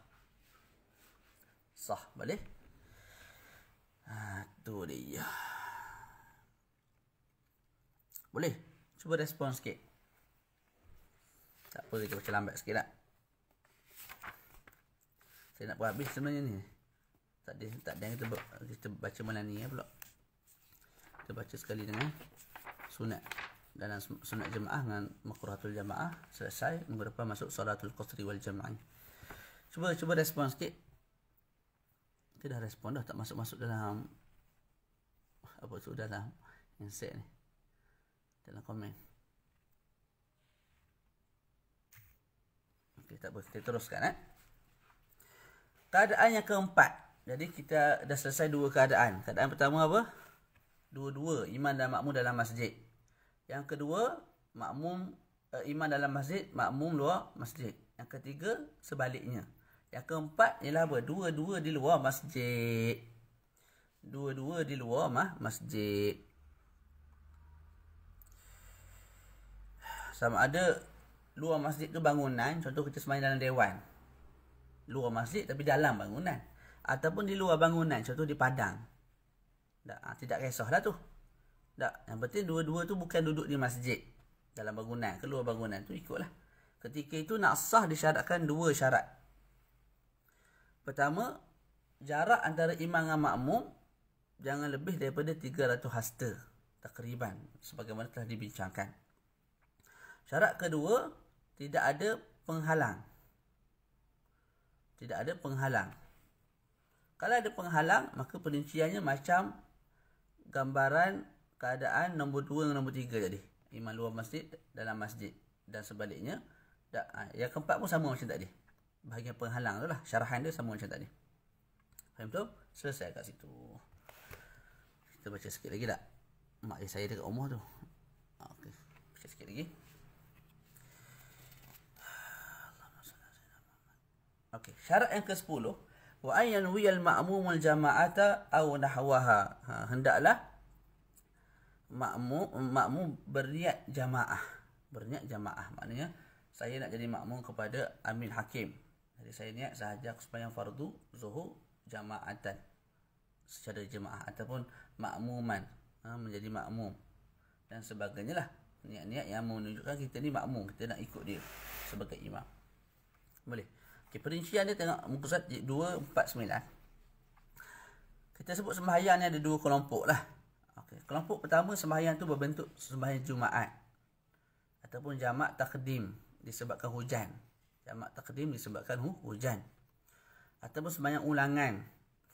sah boleh ha, tu dia boleh cuba respon sikit tak apa kita baca lambat sikit tak lah. saya nak buat habis sebenarnya ni tak ada tak ada kita, kita baca malam ni ya pula kita baca sekali dengan sunat dalam sunat jemaah dengan makruhatul jemaah selesai minggu depan masuk solatul qasri wal jama'i cuba cuba respon sikit kita dah respon dah tak masuk-masuk dalam apa tu dalam insert ni. Dalam komen. Okey, tak apa. Kita teruskan eh. Keadaan yang keempat. Jadi kita dah selesai dua keadaan. Keadaan pertama apa? Dua-dua iman dan makmum dalam masjid. Yang kedua, makmum uh, iman dalam masjid, makmum luar masjid. Yang ketiga, sebaliknya. Yang keempat ialah apa? Dua-dua di luar masjid. Dua-dua di luar mah masjid. Sama ada luar masjid tu bangunan, contoh kita sembahyang dalam dewan. Luar masjid tapi dalam bangunan. Ataupun di luar bangunan, contoh di padang. Tak, ah, tidak kisahlah tu. Tak, yang penting dua-dua tu bukan duduk di masjid. Dalam bangunan, keluar bangunan tu ikutlah. Ketika itu nak sah disyaratkan dua syarat. Pertama, jarak antara imam dengan makmum jangan lebih daripada 300 hasta. Takriban, sebagaimana telah dibincangkan. Syarat kedua, tidak ada penghalang. Tidak ada penghalang. Kalau ada penghalang, maka perinciannya macam gambaran keadaan nombor dua dan nombor tiga tadi. Imam luar masjid, dalam masjid dan sebaliknya. Ah, yang keempat pun sama macam tadi bahagian penghalang tu lah syarahan dia sama macam tadi faham tu? selesai kat situ kita baca sikit lagi tak? mak saya dekat rumah tu ok baca sikit lagi ok syarat yang ke sepuluh wa ayan wiyal ma'mum al jama'ata aw nahwaha ha, hendaklah makmum makmum berniat jamaah berniat jamaah maknanya saya nak jadi makmum kepada Amin Hakim jadi saya niat sahaja sembahyang fardu zuhur jamaatan secara jemaah ataupun makmuman ha, menjadi makmum dan sebagainya lah niat-niat yang menunjukkan kita ni makmum kita nak ikut dia sebagai imam boleh okay, perincian dia tengok muka surat 249 kita sebut sembahyang ni ada dua kelompok lah okay, kelompok pertama sembahyang tu berbentuk sembahyang jumaat ataupun jamak takdim disebabkan hujan jamak takdim disebabkan hu, hujan. Ataupun sebanyak ulangan.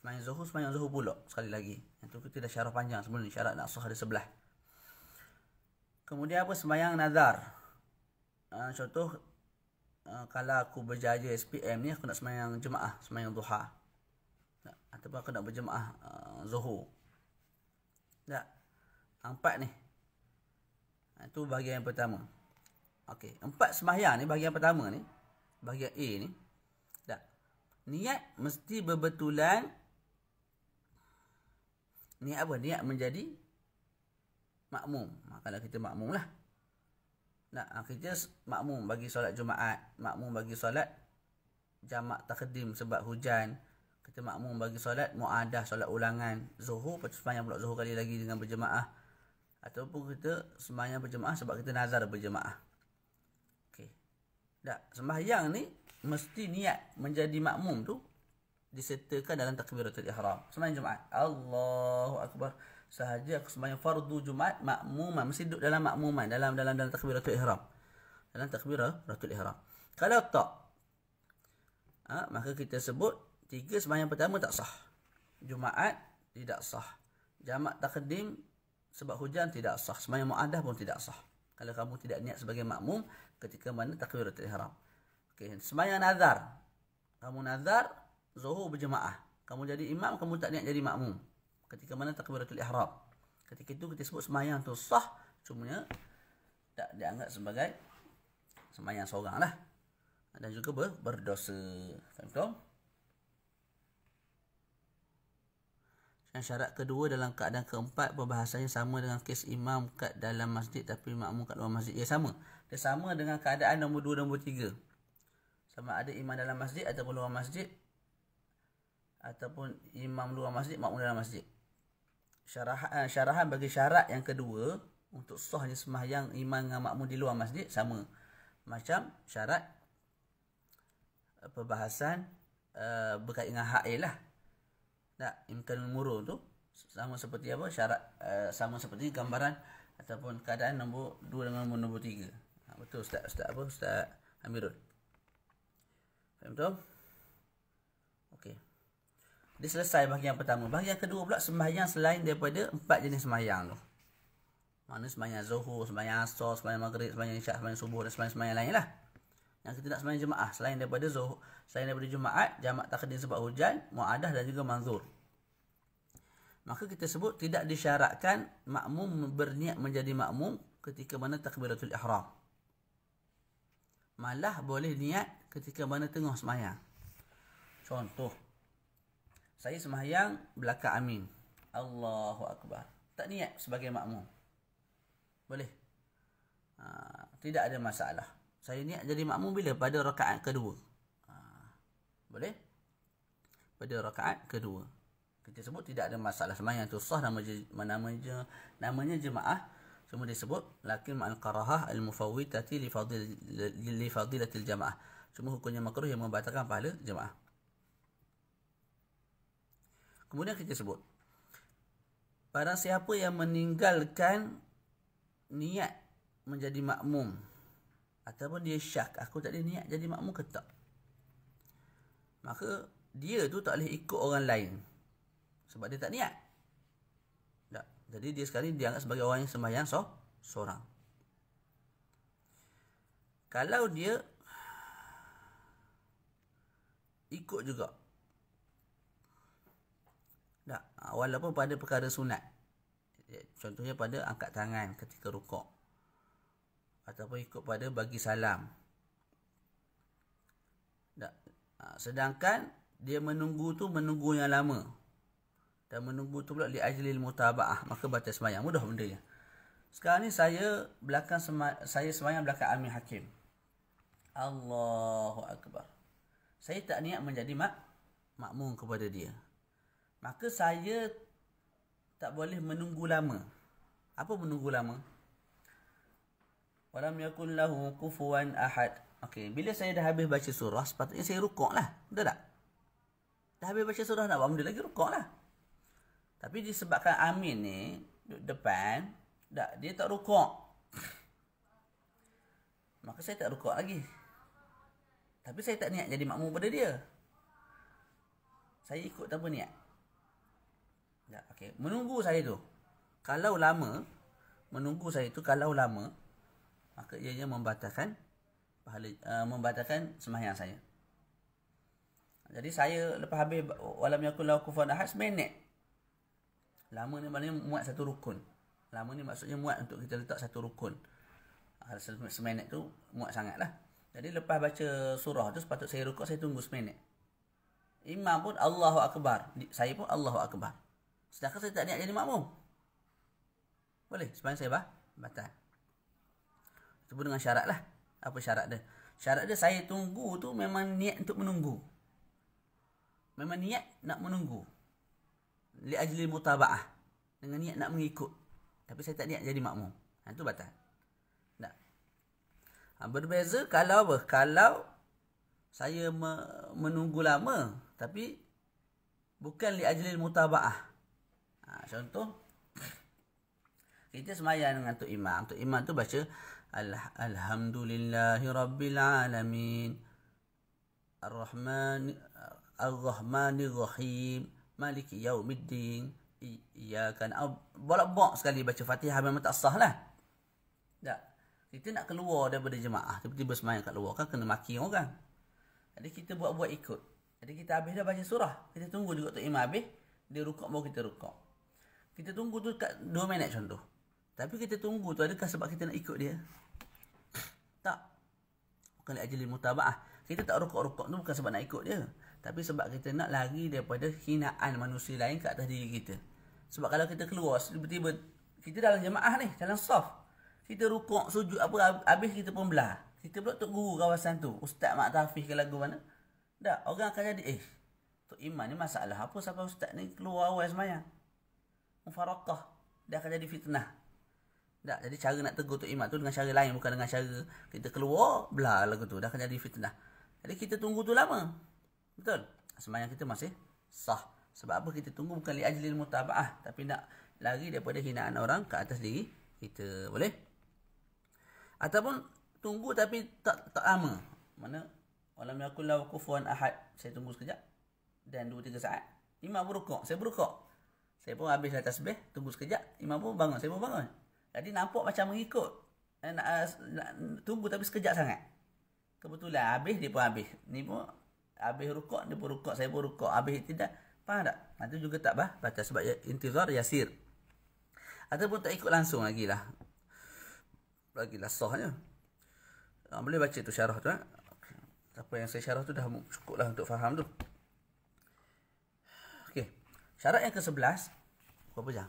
Sebanyak zuhur, sebanyak zuhur pula. Sekali lagi. Yang tu kita dah syarah panjang sebelum ni. Syarat nak suha di sebelah. Kemudian apa? Sebanyak nazar. Uh, contoh, uh, kalau aku berjaya SPM ni, aku nak sembahyang jemaah. sembahyang duha. Ataupun aku nak berjemaah uh, zuhur. Tak. Empat ni. Itu bahagian yang pertama. Okey. Empat sembahyang ni bahagian pertama ni bahagian A ni tak niat mesti berbetulan niat apa niat menjadi makmum makalah ha, kita makmum lah nak kerja ha, makmum bagi solat Jumaat makmum bagi solat jamak takdim sebab hujan kita makmum bagi solat muadah solat ulangan zuhur patut sembahyang pula zuhur kali lagi dengan berjemaah ataupun kita sembahyang berjemaah sebab kita nazar berjemaah tak. Sembahyang ni mesti niat menjadi makmum tu disertakan dalam takbiratul ihram. Sembahyang Jumaat. Allahu akbar. Sahaja aku sembahyang fardu Jumaat makmuman mesti duduk dalam makmuman dalam dalam dalam takbiratul ihram. Dalam takbiratul ihram. Kalau tak ha, maka kita sebut tiga sembahyang pertama tak sah. Jumaat tidak sah. Jamak takdim sebab hujan tidak sah. Sembahyang muadah pun tidak sah. Kalau kamu tidak niat sebagai makmum, ketika mana takbiratul ihram. Okey, sembahyang nazar. Kamu nazar zuhur berjemaah. Kamu jadi imam, kamu tak niat jadi makmum. Ketika mana takbiratul ihram. Ketika itu kita sebut sembahyang tu sah, cuma tak dianggap sebagai sembahyang seorang lah. Dan juga ber berdosa. Faham tu? syarat kedua dalam keadaan keempat perbahasannya sama dengan kes imam kat dalam masjid tapi makmum kat luar masjid. Ya sama. Dia sama dengan keadaan nombor dua, nombor tiga. Sama ada imam dalam masjid ataupun luar masjid. Ataupun imam luar masjid, makmum dalam masjid. Syarahan, eh, syarahan bagi syarat yang kedua untuk sahnya sembahyang imam dengan makmum di luar masjid sama macam syarat eh, perbahasan uh, berkait dengan hak ialah tak imkan murur tu sama seperti apa syarat uh, sama seperti gambaran ataupun keadaan nombor dua dengan nombor tiga betul ustaz ustaz apa ustaz Amirul faham betul okey dia selesai bahagian pertama bahagian kedua pula sembahyang selain daripada empat jenis sembahyang tu mana sembahyang zuhur sembahyang asar sembahyang maghrib sembahyang isyak sembahyang subuh dan sembahyang sembahyang lah. yang kita nak sembahyang jemaah selain daripada zuhur selain daripada jumaat jamak takdim sebab hujan muadah dan juga manzur Maka kita sebut tidak disyaratkan makmum berniat menjadi makmum ketika mana takbiratul ihram. Malah boleh niat ketika mana tengah semayang. Contoh. Saya semayang belakang amin. Allahu Akbar. Tak niat sebagai makmum. Boleh? Ha, tidak ada masalah. Saya niat jadi makmum bila? Pada rakaat kedua. Ha, boleh? Pada rakaat kedua. Kita sebut tidak ada masalah semayang tu sah namanya, namanya, namanya jemaah. Cuma disebut lakin ma'al qarahah al-mufawwitati li fadilati al-jamaah. Cuma hukumnya makruh yang membatalkan pahala jemaah. Kemudian kita sebut pada siapa yang meninggalkan niat menjadi makmum ataupun dia syak aku tak ada niat jadi makmum ke tak maka dia tu tak boleh ikut orang lain sebab dia tak niat jadi dia sekali dianggap sebagai orang yang sembahyang so, seorang. Kalau dia ikut juga. Tak, walaupun pada perkara sunat. Ya, contohnya pada angkat tangan ketika rukuk. Ataupun ikut pada bagi salam. Tak. Sedangkan dia menunggu tu menunggu yang lama dan menunggu tu pula li ajlil mutaba'ah maka baca sembahyang mudah benda ni sekarang ni saya belakang sema- saya sembahyang belakang amin Hakim Allahu akbar saya tak niat menjadi mak makmum kepada dia maka saya tak boleh menunggu lama apa menunggu lama Walam yakun lahu kufuan ahad. Okey, bila saya dah habis baca surah, sepatutnya saya rukuk lah. Betul tak? Dah habis baca surah, nak buat benda lagi, rukuk lah. Tapi disebabkan Amin ni duduk depan, tak, dia tak rukuk. Maka saya tak rukuk lagi. Tapi saya tak niat jadi makmum pada dia. Saya ikut tanpa niat. Tak, okay. Menunggu saya tu. Kalau lama, menunggu saya tu kalau lama, maka ianya membatalkan pahala, uh, membatalkan sembahyang saya. Jadi saya lepas habis walam yakul lahu kufuwan ahad, semenit Lama ni maknanya muat satu rukun. Lama ni maksudnya muat untuk kita letak satu rukun. Hal ah, seminit tu muat sangatlah. Jadi lepas baca surah tu sepatut saya rukuk saya tunggu seminit. Imam pun Allahu Akbar. Saya pun Allahu Akbar. Sedangkan saya tak niat jadi makmum. Boleh sepanjang saya bah batal. Itu pun dengan syarat lah. Apa syarat dia? Syarat dia saya tunggu tu memang niat untuk menunggu. Memang niat nak menunggu li ajli mutaba'ah dengan niat nak mengikut tapi saya tak niat jadi makmum ha tu batal tak ha, berbeza kalau apa kalau saya me- menunggu lama tapi bukan li ajli mutaba'ah ha, contoh kita semayang dengan tok imam tok imam tu baca alhamdulillahi rabbil alamin ar-rahman ar-rahmanir rahim Maliki yaumiddin Iyaka kan? Bolak-bolak sekali baca fatihah memang tak sah lah Tak Kita nak keluar daripada jemaah Tiba-tiba semayang kat luar kan kena maki orang kan Jadi kita buat-buat ikut Jadi kita habis dah baca surah Kita tunggu juga tu Imam habis Dia rukuk mau kita rukuk Kita tunggu tu kat 2 minit contoh Tapi kita tunggu tu adakah sebab kita nak ikut dia Tak Bukan ajli mutaba'ah kita tak rukuk-rukuk tu bukan sebab nak ikut dia. Tapi sebab kita nak lari daripada hinaan manusia lain kat atas diri kita. Sebab kalau kita keluar, tiba-tiba kita dalam jemaah ni, dalam soft. Kita rukuk, sujud, apa habis kita pun belah. Kita pula tok guru kawasan tu. Ustaz Mak Tafiz ke lagu mana. Tak, orang akan jadi, eh, tok iman ni masalah. Apa sampai ustaz ni keluar awal semayang? Mufarakah. Dia akan jadi fitnah. Tak, jadi cara nak tegur tok iman tu dengan cara lain. Bukan dengan cara kita keluar, belah lagu tu. Dia akan jadi fitnah. Jadi kita tunggu tu lama. Betul. Semayang kita masih sah. Sebab apa kita tunggu bukan li ajlil mutaba'ah. Tapi nak lari daripada hinaan orang ke atas diri kita. Boleh? Ataupun tunggu tapi tak tak lama. Mana? Walam yakul kufuan ahad. Saya tunggu sekejap. Dan 2 tiga saat. Imam berukok. Saya berukok. Saya pun habis tasbih. Tunggu sekejap. Imam pun bangun. Saya pun bangun. Jadi nampak macam mengikut. Eh, nak, nak, eh, nak, tunggu tapi sekejap sangat. Kebetulan habis, dia pun habis. Ni pun habis rukuk dia pun rukuk saya pun rukuk habis tidak faham tak itu juga tak bah baca sebab ya, intizar yasir ataupun tak ikut langsung lagi lah lagi lah sahnya ha, ah, boleh baca tu syarah tu ha? Eh. apa yang saya syarah tu dah cukup lah untuk faham tu Okey, syarat yang ke sebelas. berapa jam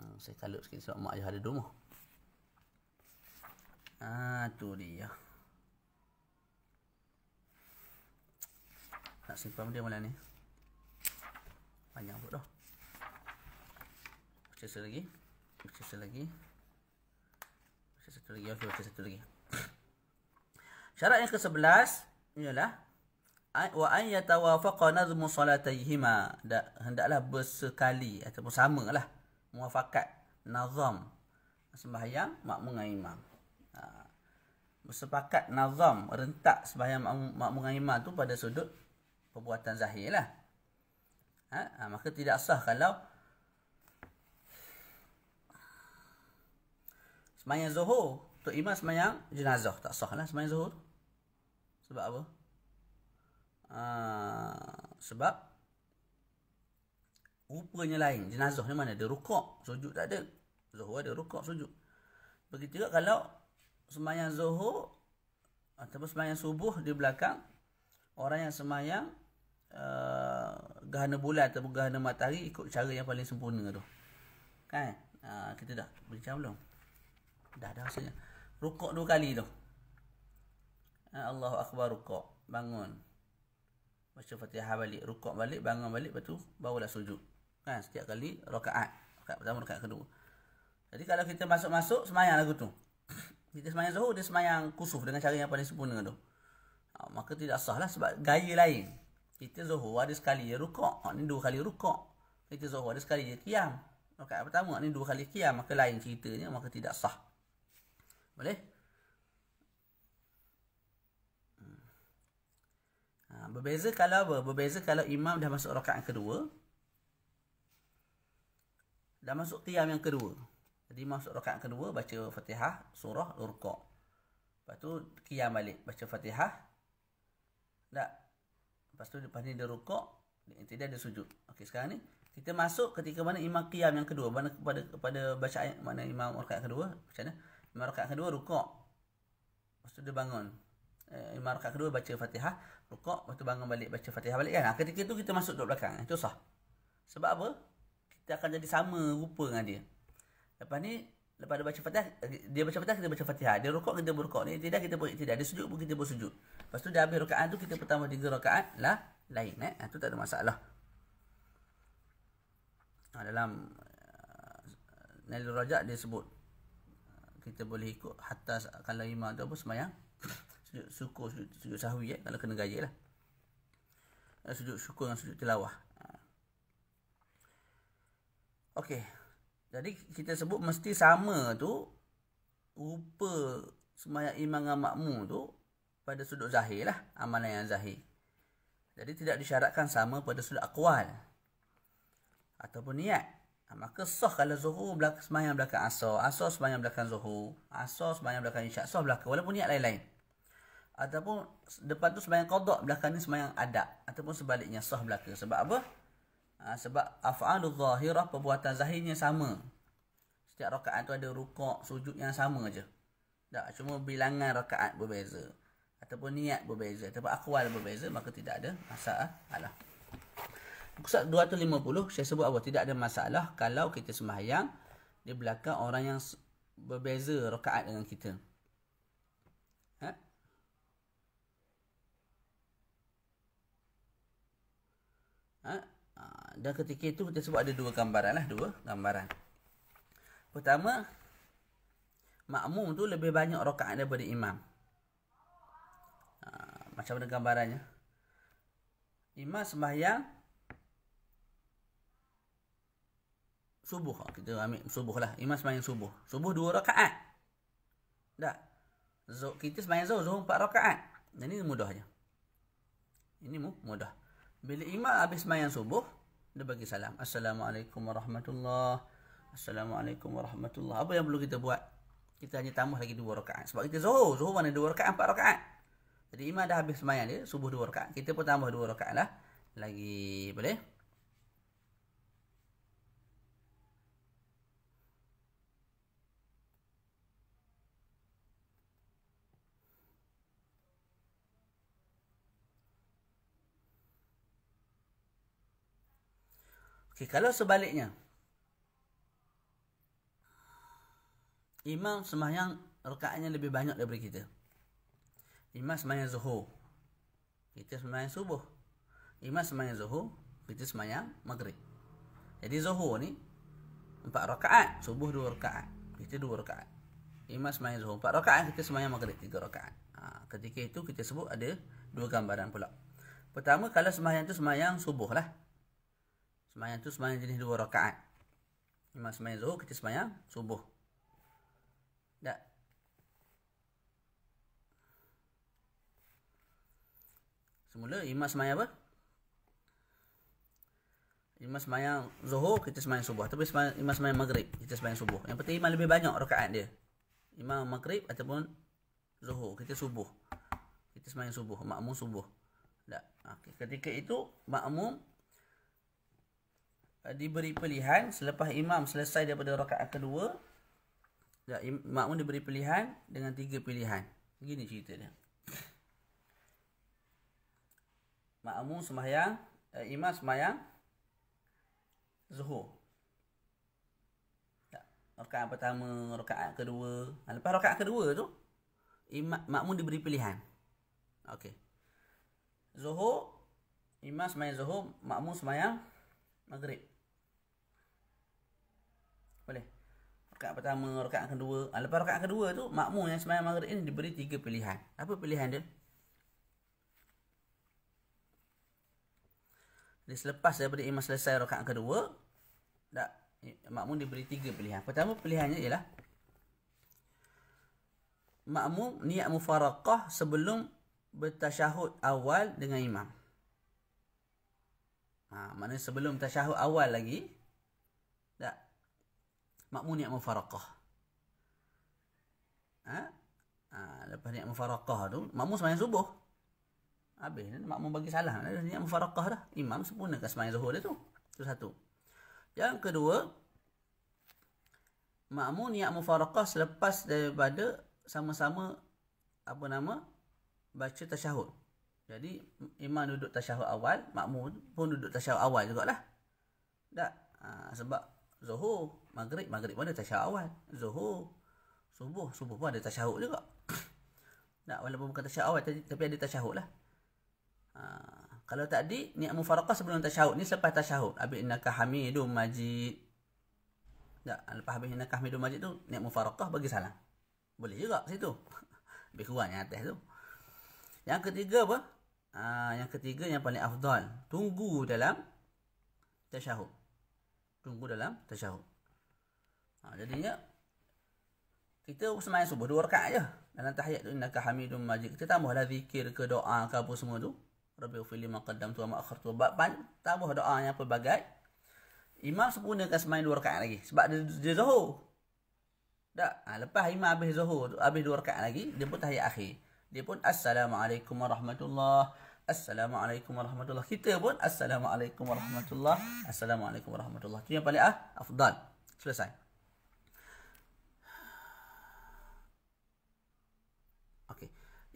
hmm, saya kalut sikit sebab mak ayah ada domoh Ah, tu dia. Nak simpan dia malam ni Panjang pun dah Baca satu lagi Baca satu lagi Baca satu lagi Okey baca satu lagi <coughs> Syarat yang ke-11 Ialah wa an yatawafaqa nazmu salataihima hendaklah bersekali ataupun samalah muwafaqat nazam sembahyang makmum dengan imam ha. bersepakat nazam rentak sembahyang makmum dengan imam tu pada sudut perbuatan zahir lah. Ha? Ha, maka tidak sah kalau semayang zuhur. Tok Imam semayang jenazah. Tak sah lah semayang zuhur. Sebab apa? Ha, sebab rupanya lain. Jenazah ni mana? Dia rukuk, sujud tak ada. Zuhur ada rukuk, sujud. Begitu juga kalau semayang zuhur ataupun semayang subuh di belakang orang yang semayang uh, gerhana bulan ataupun gerhana matahari ikut cara yang paling sempurna tu. Kan? Uh, kita dah bincang belum? Dah dah rasanya. Rukuk dua kali tu. Ah, Allahu Akbar rukuk. Bangun. Baca Fatihah balik. Rukuk balik. Bangun balik. Lepas tu barulah sujud. Kan? Setiap kali rakaat. Rakaat pertama, rakaat kedua. Jadi kalau kita masuk-masuk, semayang lagu tu. <coughs> kita semayang zuhur, dia semayang kusuf dengan cara yang paling sempurna tu. Ah, maka tidak sah lah sebab gaya lain. Kita zohor ada sekali dia rukuk. Hak ni dua kali rukuk. Kita zohor ada sekali dia kiam. Rukat pertama ni dua kali kiam. Maka lain ceritanya. Maka tidak sah. Boleh? Hmm. Ha, berbeza kalau apa? Berbeza kalau imam dah masuk rakaat kedua. Dah masuk kiam yang kedua. Jadi masuk rakaat kedua. Baca fatihah surah rukuk. Lepas tu kiam balik. Baca fatihah. Tak? Lepas tu lepas ni dia rukuk, tidak ada sujud. Okey sekarang ni kita masuk ketika mana imam qiyam yang kedua, mana kepada kepada baca ayat mana imam rakaat kedua, macam mana? Imam rakaat kedua rukuk. Lepas tu dia bangun. Eh, imam rakaat kedua baca Fatihah, rukuk, lepas tu bangun balik baca Fatihah balik kan. Ha, ketika tu kita masuk duduk belakang. Ha, itu sah. Sebab apa? Kita akan jadi sama rupa dengan dia. Lepas ni lepas dia baca fatihah dia baca fatihah kita baca fatihah dia rukuk kita berukuk ni tidak kita boleh tidak dia sujud pun kita boleh sujud lepas tu dah habis rakaat tu kita pertama tiga rakaat lah lain eh itu ha, tak ada masalah ha, dalam uh, Nalil Rajak dia sebut uh, kita boleh ikut hatta kalau imam tu apa semayang <coughs> sujud syukur sujud, sujud sahwi eh, kalau kena gaya lah ha, sujud suku dan sujud tilawah uh. Okay. Jadi kita sebut mesti sama tu rupa semaya imam dengan makmum tu pada sudut zahir lah. Amalan yang zahir. Jadi tidak disyaratkan sama pada sudut akwal. Ataupun niat. Ha, maka sah kalau zuhur belak semayang belakang asar. Asar semayang belakang zuhur. Asar semayang belakang isyak. soh belakang. Walaupun niat lain-lain. Ataupun depan tu semayang kodok. Belakang ni semayang adab. Ataupun sebaliknya soh belakang. Sebab apa? Ha, sebab af'alul zahirah perbuatan zahirnya sama. Setiap rakaat tu ada rukuk, sujud yang sama je. Tak, cuma bilangan rakaat berbeza. Ataupun niat berbeza. Ataupun akwal berbeza, maka tidak ada masalah. Alah. Buksa 250, saya sebut apa? Tidak ada masalah kalau kita sembahyang di belakang orang yang berbeza rakaat dengan kita. Ha? Ha? dan ketika itu kita sebut ada dua gambaran lah, dua gambaran. Pertama, makmum tu lebih banyak rokaan daripada imam. Ha, macam mana gambarannya? Imam sembahyang subuh. Kita ambil subuh lah. Imam sembahyang subuh. Subuh dua rokaan. Tak? Zuh, kita sembahyang zuh, zuh empat rokaan. Ini mudahnya. Ini mudah. Bila imam habis sembahyang subuh, dia bagi salam. Assalamualaikum warahmatullahi. Assalamualaikum warahmatullahi. Apa yang perlu kita buat? Kita hanya tambah lagi dua rakaat. Sebab kita Zuhur, Zuhur mana dua rakaat, empat rakaat. Jadi imam dah habis sembahyang dia, subuh dua rakaat. Kita pun tambah dua lah. Lagi boleh? Okay, kalau sebaliknya. Imam semayang rekaannya lebih banyak daripada kita. Imam semayang zuhur. Kita semayang subuh. Imam semayang zuhur. Kita semayang maghrib. Jadi zuhur ni. Empat rakaat. Subuh dua rakaat. Kita dua rakaat. Imam semayang zuhur. Empat rakaat. Kita semayang maghrib. Tiga rakaat. Ha, ketika itu kita sebut ada dua gambaran pula. Pertama kalau semayang tu semayang subuh lah. Semayang tu semayang jenis dua rakaat. Imam semayang zuhur, kita semayang subuh. Tak? Semula imam semayang apa? Imam semayang zuhur, kita semayang subuh. Tapi semayang, imam semayang maghrib, kita semayang subuh. Yang penting imam lebih banyak rakaat dia. Imam maghrib ataupun zuhur, kita subuh. Kita semayang subuh, makmum subuh. Tak? Okay. Ketika itu, makmum Eh, diberi pilihan selepas imam selesai daripada rakaat kedua dan makmum diberi pilihan dengan tiga pilihan begini cerita dia makmum sembahyang eh, imam sembahyang zuhur rakaat pertama rakaat kedua ha, lepas rakaat kedua tu imam makmum diberi pilihan okey zuhur imam sembahyang zuhur makmum sembahyang maghrib rakaat pertama, rakaat kedua. Ha, lepas rakaat kedua tu, makmum yang semayang maghrib ni diberi tiga pilihan. Apa pilihan dia? Dia selepas daripada imam selesai rakaat kedua, tak, makmum diberi tiga pilihan. Pertama pilihannya ialah, makmum niat mufaraqah sebelum bertasyahud awal dengan imam. Ha, maknanya sebelum tasyahud awal lagi, makmum niat mufaraqah. Ha? ha? lepas niat mufaraqah tu, makmum sembahyang subuh. Habis ni makmum bagi salah, dia niat mufaraqah dah. Imam sempurnakan sembahyang zuhur dia tu. Itu satu. Yang kedua, makmum niat mufaraqah selepas daripada sama-sama apa nama baca tasyahud. Jadi imam duduk tasyahud awal, makmum pun duduk tasyahud awal jugaklah. Tak? Ha, sebab zuhur Maghrib, maghrib pun ada tasyahud awal. Zuhur. Subuh, subuh pun ada tasyahud juga. Tak, <coughs> walaupun bukan tasyahud awal tapi ada tasyahud lah. Ha, kalau tak di, niat mufarakah sebelum tasyahud ni selepas tasyahud. Habis innaka hamidun majid. Tak, lepas habis innaka hamidun majid tu, niat mufarakah bagi salam. Boleh juga situ. <laughs> Lebih kurang yang atas tu. Yang ketiga apa? Ha, yang ketiga yang paling afdal. Tunggu dalam tasyahud. Tunggu dalam tasyahud. Ha, jadinya kita semain subuh dua rakaat je. Dalam tahiyat tu innaka hamidum majid. Kita tambahlah zikir ke doa ke apa semua tu. Rabbi fili ma qaddamtu wa ma akhartu. Bapan tambah doa yang pelbagai. Imam sempurnakan semain dua rakaat lagi sebab dia, dia zuhur. Tak. Ha, lepas imam habis zuhur, habis dua rakaat lagi, dia pun tahiyat akhir. Dia pun assalamualaikum warahmatullahi Assalamualaikum warahmatullahi Kita pun Assalamualaikum warahmatullahi Assalamualaikum warahmatullahi Itu yang paling ah, afdal Selesai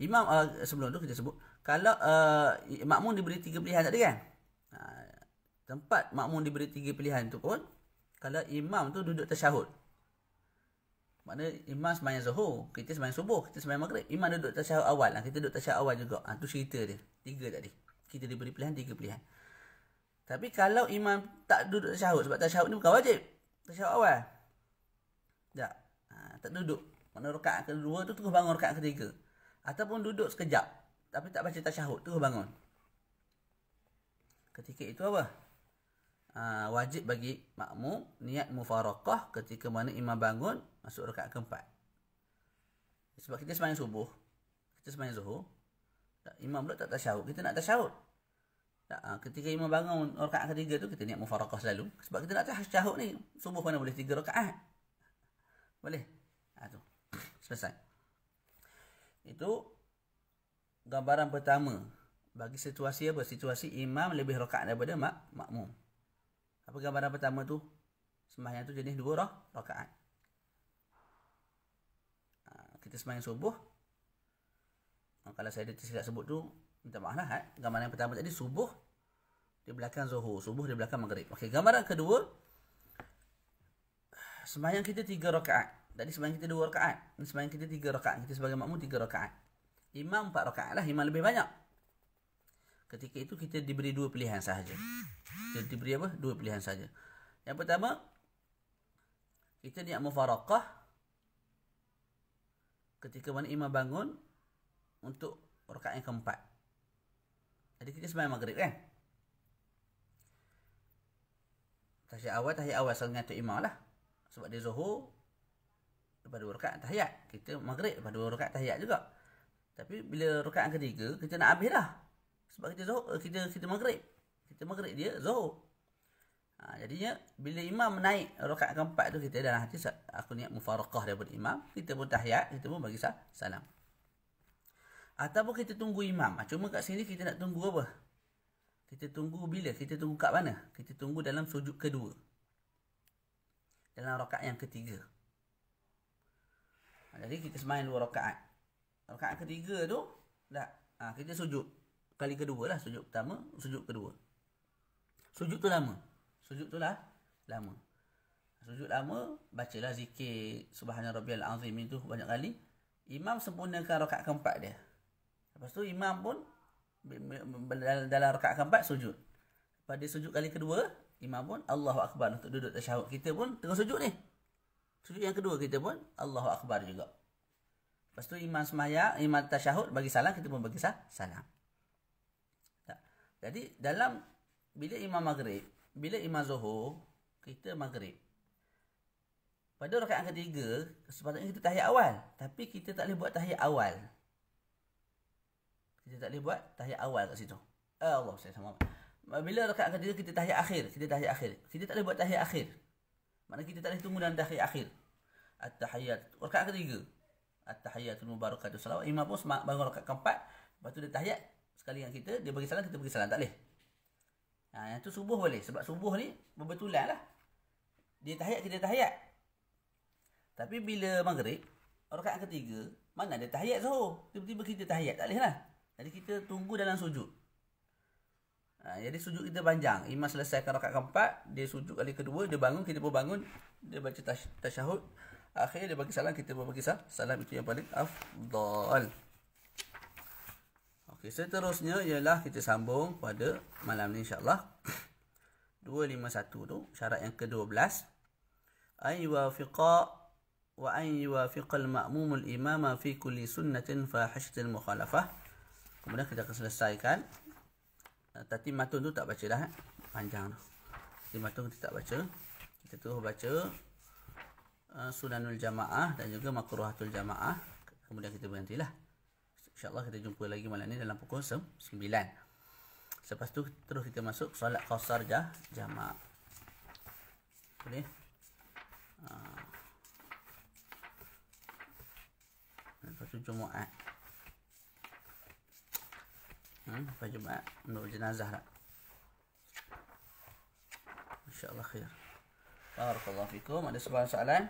Imam uh, sebelum tu kita sebut kalau uh, makmum diberi tiga pilihan tadi kan? Uh, tempat makmum diberi tiga pilihan tu pun kalau imam tu duduk tasyahud. Maknanya imam sembahyang Zuhur, kita sembahyang Subuh, kita sembahyang Maghrib, imam duduk tasyahud awal lah, kita duduk tasyahud awal juga. Ah ha, tu cerita dia. Tiga tadi. Kita diberi pilihan tiga pilihan. Tapi kalau imam tak duduk tasyahud sebab tasyahud ni bukan wajib. Tasyahud awal. Tak. Ha, tak duduk. Maknanya rakaat kedua tu terus bangun rakaat ketiga ataupun duduk sekejap tapi tak baca tasyahud terus bangun ketika itu apa ha, wajib bagi makmu niat mufarakah ketika mana imam bangun masuk rekat keempat sebab kita semayang subuh kita semayang zuhur tak, imam pula tak tasyahud kita nak tasyahud tak, ha, ketika imam bangun rekat ketiga tu kita niat mufarakah selalu sebab kita nak tasyahud ni subuh mana boleh tiga rekat boleh Aduh, selesai itu gambaran pertama bagi situasi apa? Situasi imam lebih rakaat daripada mak makmu Apa gambaran pertama tu? Semayang tu jenis dua rah, rakaat. Ha, kita semayang subuh. Ha, kalau saya tidak tersilap sebut tu, minta maaf lah. Ha? Gambaran yang pertama tadi, subuh di belakang zuhur. Subuh di belakang maghrib. Okay, gambaran kedua. semayang kita tiga rokaat. Tadi sebanyak kita dua rakaat. Sebanyak kita tiga rakaat. Kita sebagai makmum tiga rakaat. Imam empat rakaat lah. Imam lebih banyak. Ketika itu kita diberi dua pilihan sahaja. Kita diberi apa? Dua pilihan sahaja. Yang pertama, kita niat mufaraqah. Ketika mana imam bangun untuk rakaat yang keempat. Jadi kita sebanyak maghrib kan? Tahiyat awal, tahiyat awal selengah tu imam lah. Sebab dia zuhur, lepas dua rakaat tahiyat. Kita maghrib lepas dua rakaat tahiyat juga. Tapi bila rakaat ketiga kita nak habis dah. Sebab kita zuhur eh, kita kita maghrib. Kita maghrib dia zuhur. Ha, jadinya bila imam naik rakaat keempat tu kita dah hati aku niat mufaraqah daripada imam, kita pun tahiyat, kita pun bagi salam. Ataupun kita tunggu imam. Ah, cuma kat sini kita nak tunggu apa? Kita tunggu bila? Kita tunggu kat mana? Kita tunggu dalam sujud kedua. Dalam rakaat yang ketiga. Jadi kita semain dua rakaat. Rakaat ketiga tu dah ha, kita sujud. Kali kedua lah sujud pertama, sujud kedua. Sujud tu lama. Sujud tu lah lama. Sujud lama, bacalah zikir Subhanallah Rabbil Azim itu banyak kali. Imam sempurnakan rakaat keempat dia. Lepas tu imam pun dalam, dalam rakaat keempat sujud. Pada sujud kali kedua, imam pun Allahu Akbar untuk duduk tasyahud. Kita pun tengah sujud ni. Sujud yang kedua kita pun Allahu Akbar juga. Lepas tu iman semaya iman tasyahud bagi salam, kita pun bagi salam. Tak. Jadi dalam bila imam maghrib, bila imam zuhur, kita maghrib. Pada rakaat ketiga, sepatutnya kita tahiyat awal. Tapi kita tak boleh buat tahiyat awal. Kita tak boleh buat tahiyat awal kat situ. Ya Allah, saya sama. Bila rakaat ketiga, kita tahiyat akhir. Kita tahiyat akhir. Kita tak boleh buat tahiyat akhir. Kita tak boleh buat tahiyat akhir. Maknanya kita tak boleh tunggu dalam dahi akhir. At-tahiyat. Rekat ketiga. At-tahiyatul mubarakat. Salawat imam pun semak bangun rekat keempat. Lepas tu dia tahiyat. Sekali dengan kita. Dia bagi salam, kita bagi salam. Tak boleh. Ha, yang tu subuh boleh. Sebab subuh ni berbetulan lah. Dia tahiyat, kita tahiyat. Tapi bila maghrib, rekat ketiga, mana dia tahiyat zuhur. Tiba-tiba kita tahiyat. Tak boleh lah. Jadi kita tunggu dalam sujud. Ha, jadi sujud kita panjang. Imam selesai ke rakaat keempat, dia sujud kali kedua, dia bangun, kita pun bangun, dia baca tasyahud. Akhirnya dia bagi salam, kita pun bagi salam. Salam itu yang paling afdal. Okey, seterusnya ialah kita sambung pada malam ni insya-Allah. 251 <coughs> tu syarat yang ke-12. Ay wafiqa wa an yuwafiq al-ma'mum al-imama fi kulli sunnatin fahishatil mukhalafah. Kemudian kita akan selesaikan Eh, Tapi matun tu tak baca dah eh? panjang tu tatib matun kita tak baca kita terus baca uh, sunanul jamaah dan juga makruhatul jamaah kemudian kita berhentilah insyaallah kita jumpa lagi malam ni dalam pukul 9 Selepas tu terus kita masuk solat qasar jah jamaah boleh uh, lepas tu jumaat فجمع نور جنازة زهرة إن شاء الله خير بارك الله فيكم أنا سبحان سألان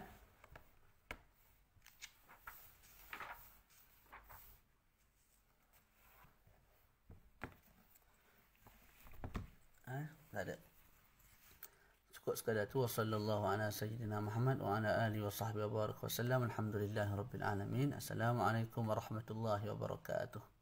هذا وصلى الله على سيدنا محمد وعلى آله وصحبه وبارك وسلم الحمد لله رب العالمين السلام عليكم ورحمة الله وبركاته